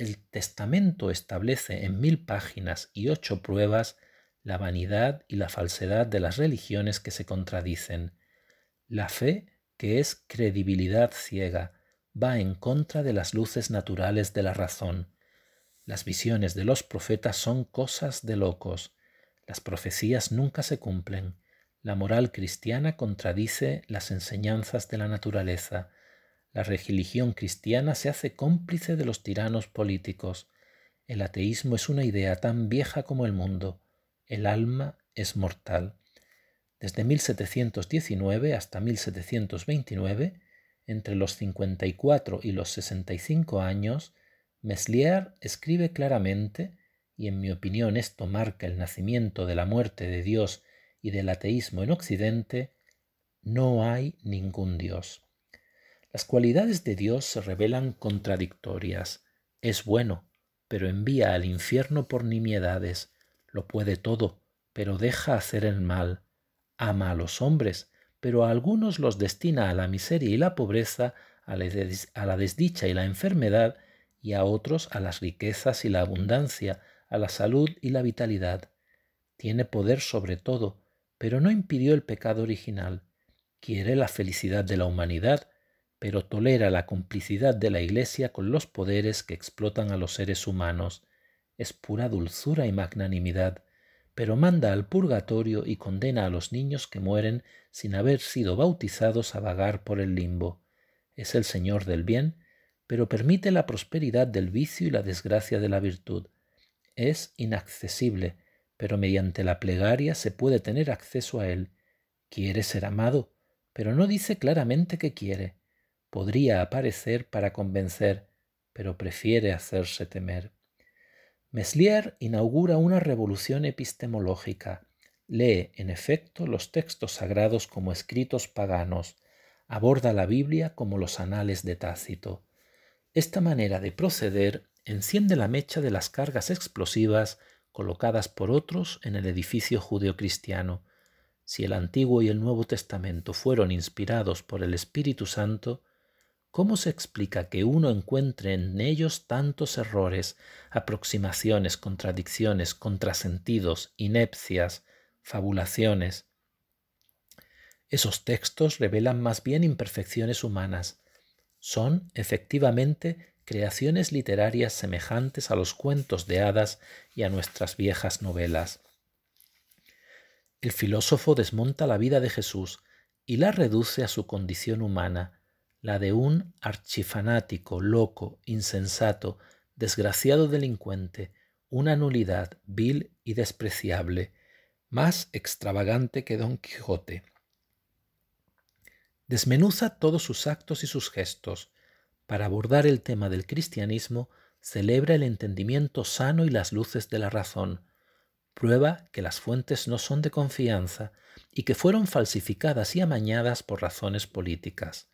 el testamento establece en mil páginas y ocho pruebas la vanidad y la falsedad de las religiones que se contradicen. La fe, que es credibilidad ciega, va en contra de las luces naturales de la razón. Las visiones de los profetas son cosas de locos. Las profecías nunca se cumplen. La moral cristiana contradice las enseñanzas de la naturaleza. La religión cristiana se hace cómplice de los tiranos políticos. El ateísmo es una idea tan vieja como el mundo. El alma es mortal. Desde 1719 hasta 1729, entre los 54 y los 65 años, Meslier escribe claramente, y en mi opinión esto marca el nacimiento de la muerte de Dios y del ateísmo en Occidente, no hay ningún Dios. Las cualidades de Dios se revelan contradictorias. Es bueno, pero envía al infierno por nimiedades. Lo puede todo, pero deja hacer el mal. Ama a los hombres, pero a algunos los destina a la miseria y la pobreza, a la desdicha y la enfermedad, y a otros a las riquezas y la abundancia, a la salud y la vitalidad. Tiene poder sobre todo, pero no impidió el pecado original. Quiere la felicidad de la humanidad, pero tolera la complicidad de la Iglesia con los poderes que explotan a los seres humanos. Es pura dulzura y magnanimidad, pero manda al purgatorio y condena a los niños que mueren sin haber sido bautizados a vagar por el limbo. Es el Señor del bien, pero permite la prosperidad del vicio y la desgracia de la virtud. Es inaccesible, pero mediante la plegaria se puede tener acceso a él. Quiere ser amado, pero no dice claramente que quiere podría aparecer para convencer, pero prefiere hacerse temer. Meslier inaugura una revolución epistemológica. Lee, en efecto, los textos sagrados como escritos paganos, aborda la Biblia como los anales de Tácito. Esta manera de proceder enciende la mecha de las cargas explosivas colocadas por otros en el edificio judeocristiano. Si el Antiguo y el Nuevo Testamento fueron inspirados por el Espíritu Santo, ¿Cómo se explica que uno encuentre en ellos tantos errores, aproximaciones, contradicciones, contrasentidos, inepcias, fabulaciones? Esos textos revelan más bien imperfecciones humanas. Son, efectivamente, creaciones literarias semejantes a los cuentos de hadas y a nuestras viejas novelas. El filósofo desmonta la vida de Jesús y la reduce a su condición humana, la de un archifanático, loco, insensato, desgraciado delincuente, una nulidad vil y despreciable, más extravagante que Don Quijote. Desmenuza todos sus actos y sus gestos. Para abordar el tema del cristianismo, celebra el entendimiento sano y las luces de la razón. Prueba que las fuentes no son de confianza y que fueron falsificadas y amañadas por razones políticas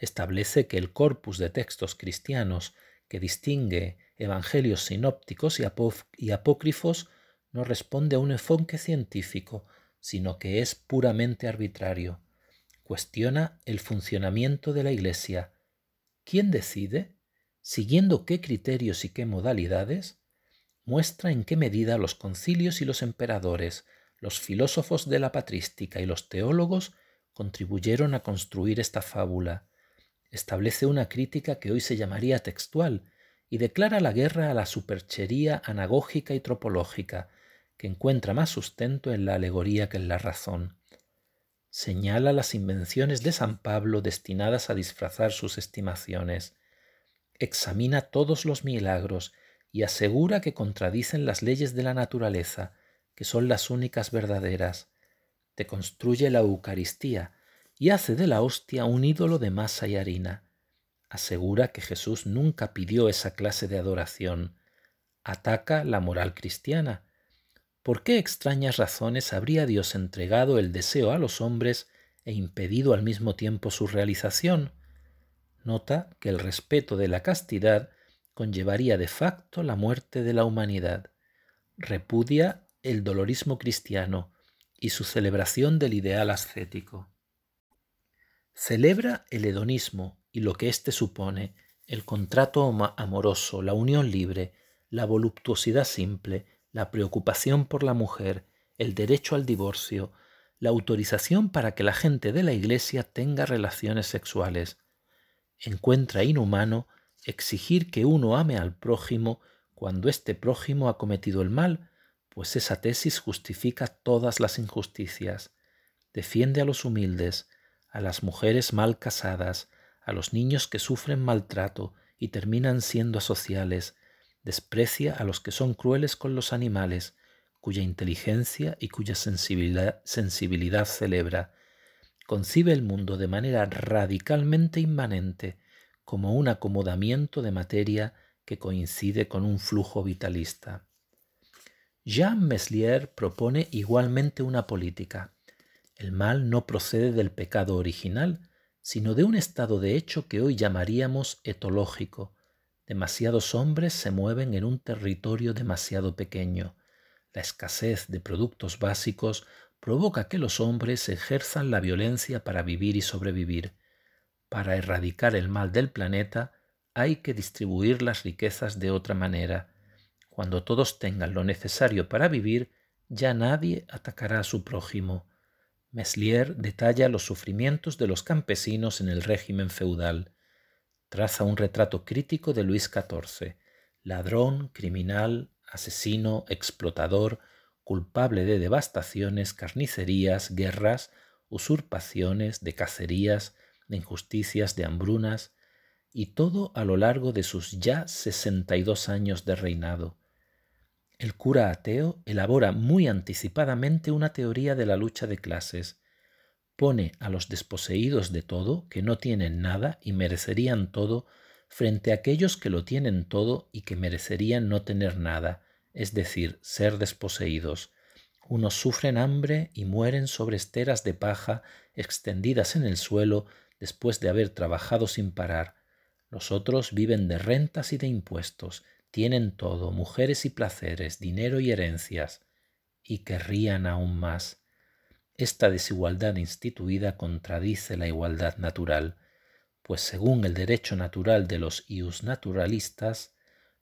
establece que el corpus de textos cristianos que distingue evangelios sinópticos y, apócrifos no responde a un enfoque científico, sino que es puramente arbitrario. Cuestiona el funcionamiento de la Iglesia. ¿Quién decide? ¿Siguiendo qué criterios y qué modalidades? Muestra en qué medida los concilios y los emperadores, los filósofos de la patrística y los teólogos contribuyeron a construir esta fábula establece una crítica que hoy se llamaría textual y declara la guerra a la superchería anagógica y tropológica, que encuentra más sustento en la alegoría que en la razón. Señala las invenciones de San Pablo destinadas a disfrazar sus estimaciones. Examina todos los milagros y asegura que contradicen las leyes de la naturaleza, que son las únicas verdaderas. Te construye la Eucaristía, y hace de la hostia un ídolo de masa y harina. Asegura que Jesús nunca pidió esa clase de adoración. Ataca la moral cristiana. ¿Por qué extrañas razones habría Dios entregado el deseo a los hombres e impedido al mismo tiempo su realización? Nota que el respeto de la castidad conllevaría de facto la muerte de la humanidad. Repudia el dolorismo cristiano y su celebración del ideal ascético celebra el hedonismo y lo que éste supone, el contrato amoroso, la unión libre, la voluptuosidad simple, la preocupación por la mujer, el derecho al divorcio, la autorización para que la gente de la Iglesia tenga relaciones sexuales. Encuentra inhumano exigir que uno ame al prójimo cuando este prójimo ha cometido el mal, pues esa tesis justifica todas las injusticias. Defiende a los humildes, a las mujeres mal casadas, a los niños que sufren maltrato y terminan siendo sociales, desprecia a los que son crueles con los animales, cuya inteligencia y cuya sensibilidad, sensibilidad celebra, concibe el mundo de manera radicalmente inmanente, como un acomodamiento de materia que coincide con un flujo vitalista. Jean Meslier propone igualmente una política, el mal no procede del pecado original, sino de un estado de hecho que hoy llamaríamos etológico. Demasiados hombres se mueven en un territorio demasiado pequeño. La escasez de productos básicos provoca que los hombres ejerzan la violencia para vivir y sobrevivir. Para erradicar el mal del planeta hay que distribuir las riquezas de otra manera. Cuando todos tengan lo necesario para vivir, ya nadie atacará a su prójimo. Meslier detalla los sufrimientos de los campesinos en el régimen feudal. Traza un retrato crítico de Luis XIV, ladrón, criminal, asesino, explotador, culpable de devastaciones, carnicerías, guerras, usurpaciones, de cacerías, de injusticias, de hambrunas, y todo a lo largo de sus ya 62 años de reinado. El cura ateo elabora muy anticipadamente una teoría de la lucha de clases. Pone a los desposeídos de todo, que no tienen nada y merecerían todo, frente a aquellos que lo tienen todo y que merecerían no tener nada, es decir, ser desposeídos. Unos sufren hambre y mueren sobre esteras de paja extendidas en el suelo después de haber trabajado sin parar. Los otros viven de rentas y de impuestos, tienen todo, mujeres y placeres, dinero y herencias, y querrían aún más. Esta desigualdad instituida contradice la igualdad natural, pues según el derecho natural de los ius naturalistas,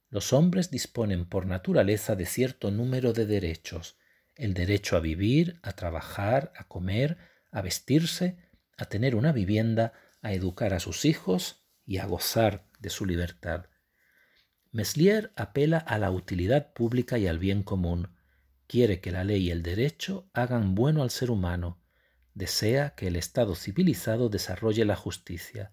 los hombres disponen por naturaleza de cierto número de derechos, el derecho a vivir, a trabajar, a comer, a vestirse, a tener una vivienda, a educar a sus hijos y a gozar de su libertad. Meslier apela a la utilidad pública y al bien común, quiere que la ley y el derecho hagan bueno al ser humano, desea que el Estado civilizado desarrolle la justicia,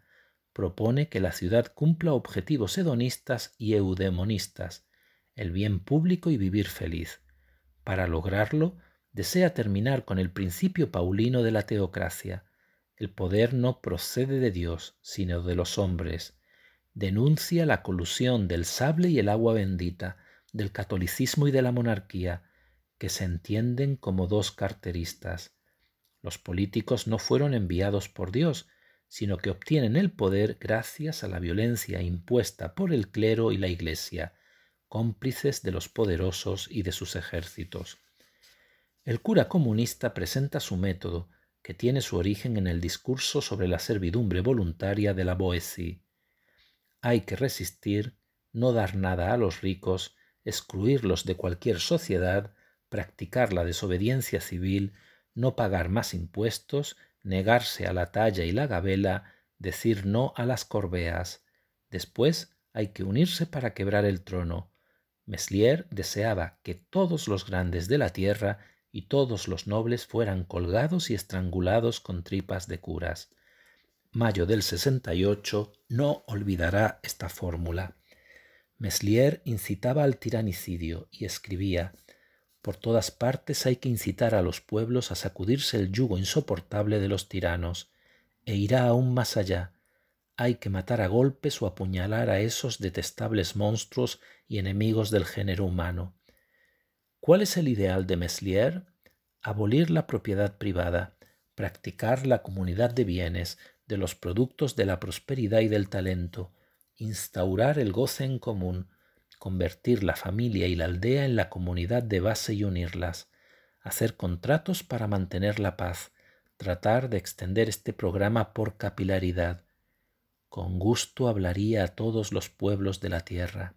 propone que la ciudad cumpla objetivos hedonistas y eudemonistas, el bien público y vivir feliz. Para lograrlo, desea terminar con el principio paulino de la teocracia. El poder no procede de Dios, sino de los hombres denuncia la colusión del sable y el agua bendita, del catolicismo y de la monarquía, que se entienden como dos carteristas. Los políticos no fueron enviados por Dios, sino que obtienen el poder gracias a la violencia impuesta por el clero y la Iglesia, cómplices de los poderosos y de sus ejércitos. El cura comunista presenta su método, que tiene su origen en el discurso sobre la servidumbre voluntaria de la Boétie. Hay que resistir, no dar nada a los ricos, excluirlos de cualquier sociedad, practicar la desobediencia civil, no pagar más impuestos, negarse a la talla y la gabela, decir no a las corbeas. Después hay que unirse para quebrar el trono. Meslier deseaba que todos los grandes de la tierra y todos los nobles fueran colgados y estrangulados con tripas de curas mayo del 68, no olvidará esta fórmula. Meslier incitaba al tiranicidio y escribía Por todas partes hay que incitar a los pueblos a sacudirse el yugo insoportable de los tiranos, e irá aún más allá. Hay que matar a golpes o apuñalar a esos detestables monstruos y enemigos del género humano. ¿Cuál es el ideal de Meslier? Abolir la propiedad privada, practicar la comunidad de bienes, de los productos de la prosperidad y del talento, instaurar el goce en común, convertir la familia y la aldea en la comunidad de base y unirlas, hacer contratos para mantener la paz, tratar de extender este programa por capilaridad. Con gusto hablaría a todos los pueblos de la tierra.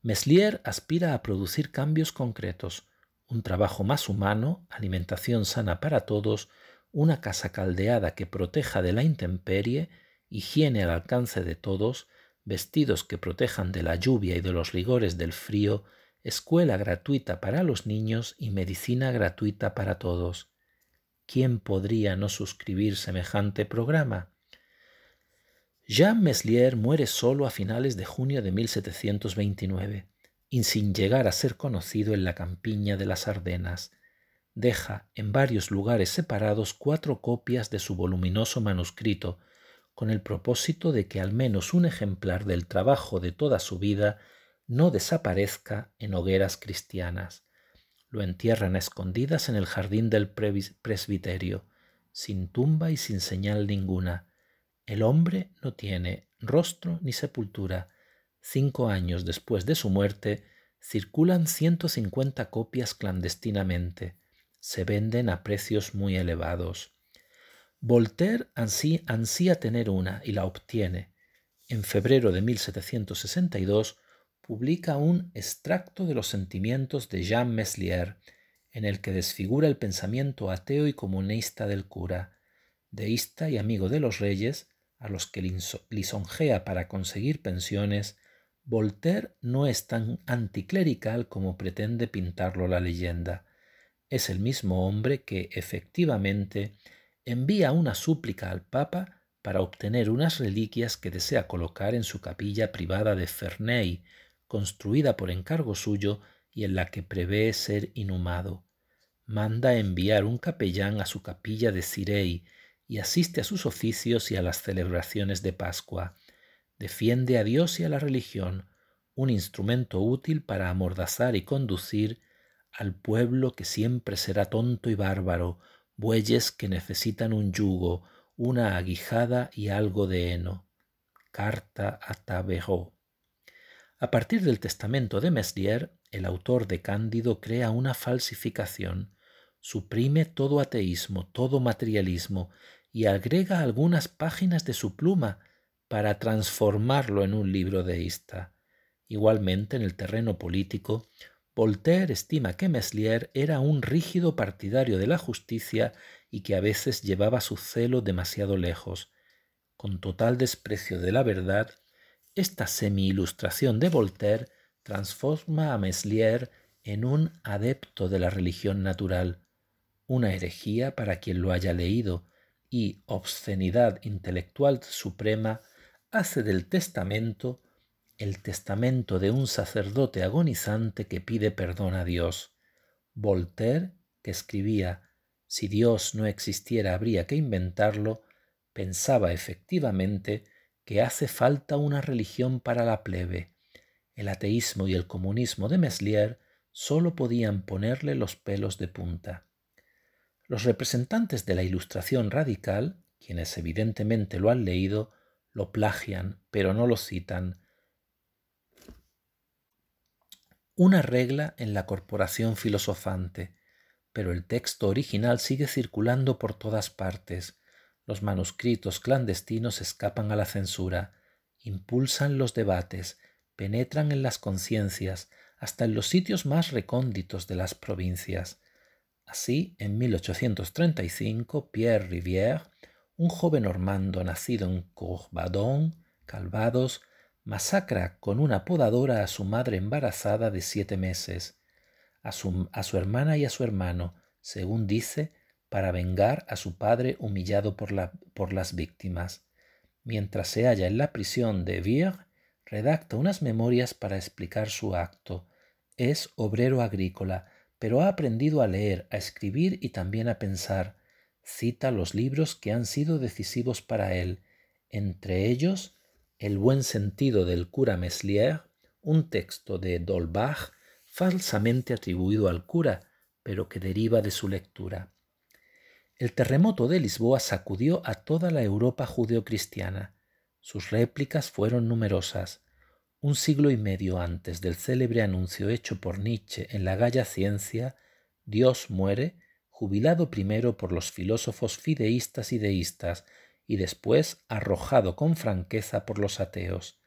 Meslier aspira a producir cambios concretos, un trabajo más humano, alimentación sana para todos, una casa caldeada que proteja de la intemperie, higiene al alcance de todos, vestidos que protejan de la lluvia y de los rigores del frío, escuela gratuita para los niños y medicina gratuita para todos. ¿Quién podría no suscribir semejante programa? Jean Meslier muere solo a finales de junio de 1729 y sin llegar a ser conocido en la campiña de las Ardenas deja en varios lugares separados cuatro copias de su voluminoso manuscrito, con el propósito de que al menos un ejemplar del trabajo de toda su vida no desaparezca en hogueras cristianas. Lo entierran escondidas en el jardín del presbiterio, sin tumba y sin señal ninguna. El hombre no tiene rostro ni sepultura. Cinco años después de su muerte, circulan cincuenta copias clandestinamente se venden a precios muy elevados. Voltaire ansí, ansía tener una y la obtiene. En febrero de 1762 publica un extracto de los sentimientos de Jean Meslier, en el que desfigura el pensamiento ateo y comunista del cura, deísta y amigo de los reyes, a los que lisonjea para conseguir pensiones, Voltaire no es tan anticlerical como pretende pintarlo la leyenda es el mismo hombre que efectivamente envía una súplica al Papa para obtener unas reliquias que desea colocar en su capilla privada de Ferney, construida por encargo suyo y en la que prevé ser inhumado. Manda enviar un capellán a su capilla de Sirey y asiste a sus oficios y a las celebraciones de Pascua. Defiende a Dios y a la religión, un instrumento útil para amordazar y conducir al pueblo que siempre será tonto y bárbaro, bueyes que necesitan un yugo, una aguijada y algo de heno. Carta a A partir del testamento de Meslier, el autor de Cándido crea una falsificación, suprime todo ateísmo, todo materialismo y agrega algunas páginas de su pluma para transformarlo en un libro deísta. Igualmente, en el terreno político, Voltaire estima que Meslier era un rígido partidario de la justicia y que a veces llevaba su celo demasiado lejos. Con total desprecio de la verdad, esta semi-ilustración de Voltaire transforma a Meslier en un adepto de la religión natural, una herejía para quien lo haya leído, y obscenidad intelectual suprema hace del testamento el testamento de un sacerdote agonizante que pide perdón a Dios. Voltaire, que escribía Si Dios no existiera habría que inventarlo, pensaba efectivamente que hace falta una religión para la plebe. El ateísmo y el comunismo de Meslier sólo podían ponerle los pelos de punta. Los representantes de la ilustración radical, quienes evidentemente lo han leído, lo plagian, pero no lo citan, una regla en la corporación filosofante, pero el texto original sigue circulando por todas partes. Los manuscritos clandestinos escapan a la censura, impulsan los debates, penetran en las conciencias, hasta en los sitios más recónditos de las provincias. Así, en 1835, Pierre Rivière, un joven ormando nacido en Courbadon, Calvados, masacra con una podadora a su madre embarazada de siete meses, a su, hermana y a su hermano, según dice, para vengar a su padre humillado por, la, por las víctimas. Mientras se halla en la prisión de Vier, redacta unas memorias para explicar su acto. Es obrero agrícola, pero ha aprendido a leer, a escribir y también a pensar. Cita los libros que han sido decisivos para él, entre ellos el buen sentido del cura Meslier, un texto de Dolbach falsamente atribuido al cura, pero que deriva de su lectura. El terremoto de Lisboa sacudió a toda la Europa judeocristiana. Sus réplicas fueron numerosas. Un siglo y medio antes del célebre anuncio hecho por Nietzsche en la Gaya Ciencia, Dios muere, jubilado primero por los filósofos fideístas y deístas, y después arrojado con franqueza por los ateos.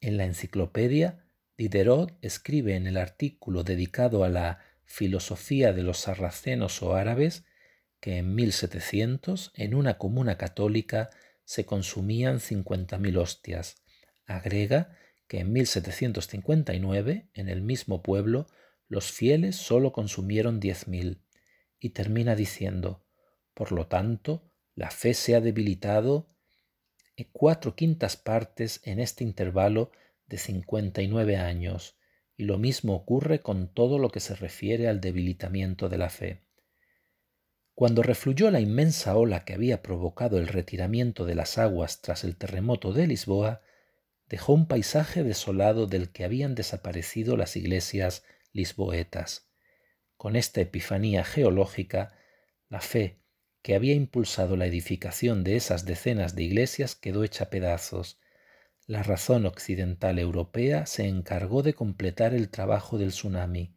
En la enciclopedia, Diderot escribe en el artículo dedicado a la filosofía de los sarracenos o árabes que en 1700 en una comuna católica se consumían 50.000 hostias. Agrega que en 1759 en el mismo pueblo los fieles sólo consumieron 10.000 y termina diciendo, por lo tanto, la fe se ha debilitado en cuatro quintas partes en este intervalo de 59 años, y lo mismo ocurre con todo lo que se refiere al debilitamiento de la fe. Cuando refluyó la inmensa ola que había provocado el retiramiento de las aguas tras el terremoto de Lisboa, dejó un paisaje desolado del que habían desaparecido las iglesias lisboetas. Con esta epifanía geológica, la fe que había impulsado la edificación de esas decenas de iglesias quedó hecha pedazos. La razón occidental europea se encargó de completar el trabajo del tsunami.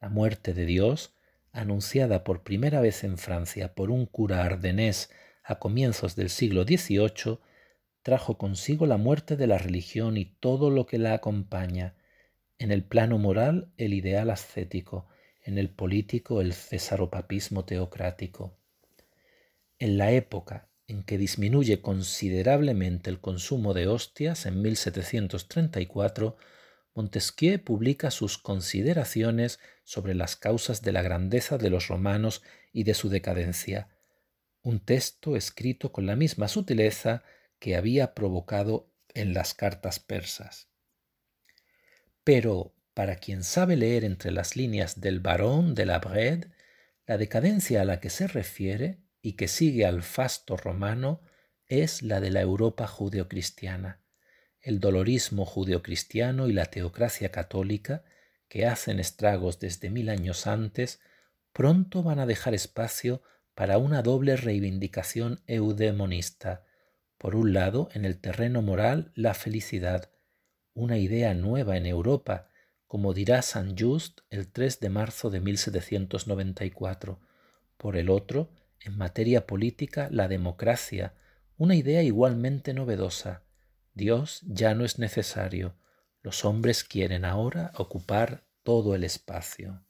La muerte de Dios, anunciada por primera vez en Francia por un cura ardenés a comienzos del siglo XVIII, trajo consigo la muerte de la religión y todo lo que la acompaña, en el plano moral el ideal ascético, en el político el cesaropapismo teocrático en la época en que disminuye considerablemente el consumo de hostias en 1734, Montesquieu publica sus consideraciones sobre las causas de la grandeza de los romanos y de su decadencia, un texto escrito con la misma sutileza que había provocado en las cartas persas. Pero para quien sabe leer entre las líneas del barón de la Brede, la decadencia a la que se refiere y que sigue al fasto romano es la de la Europa judeocristiana, el dolorismo judeocristiano y la teocracia católica, que hacen estragos desde mil años antes, pronto van a dejar espacio para una doble reivindicación eudemonista. Por un lado, en el terreno moral, la felicidad, una idea nueva en Europa, como dirá San Just el 3 de marzo de 1794. Por el otro, en materia política la democracia, una idea igualmente novedosa. Dios ya no es necesario. Los hombres quieren ahora ocupar todo el espacio.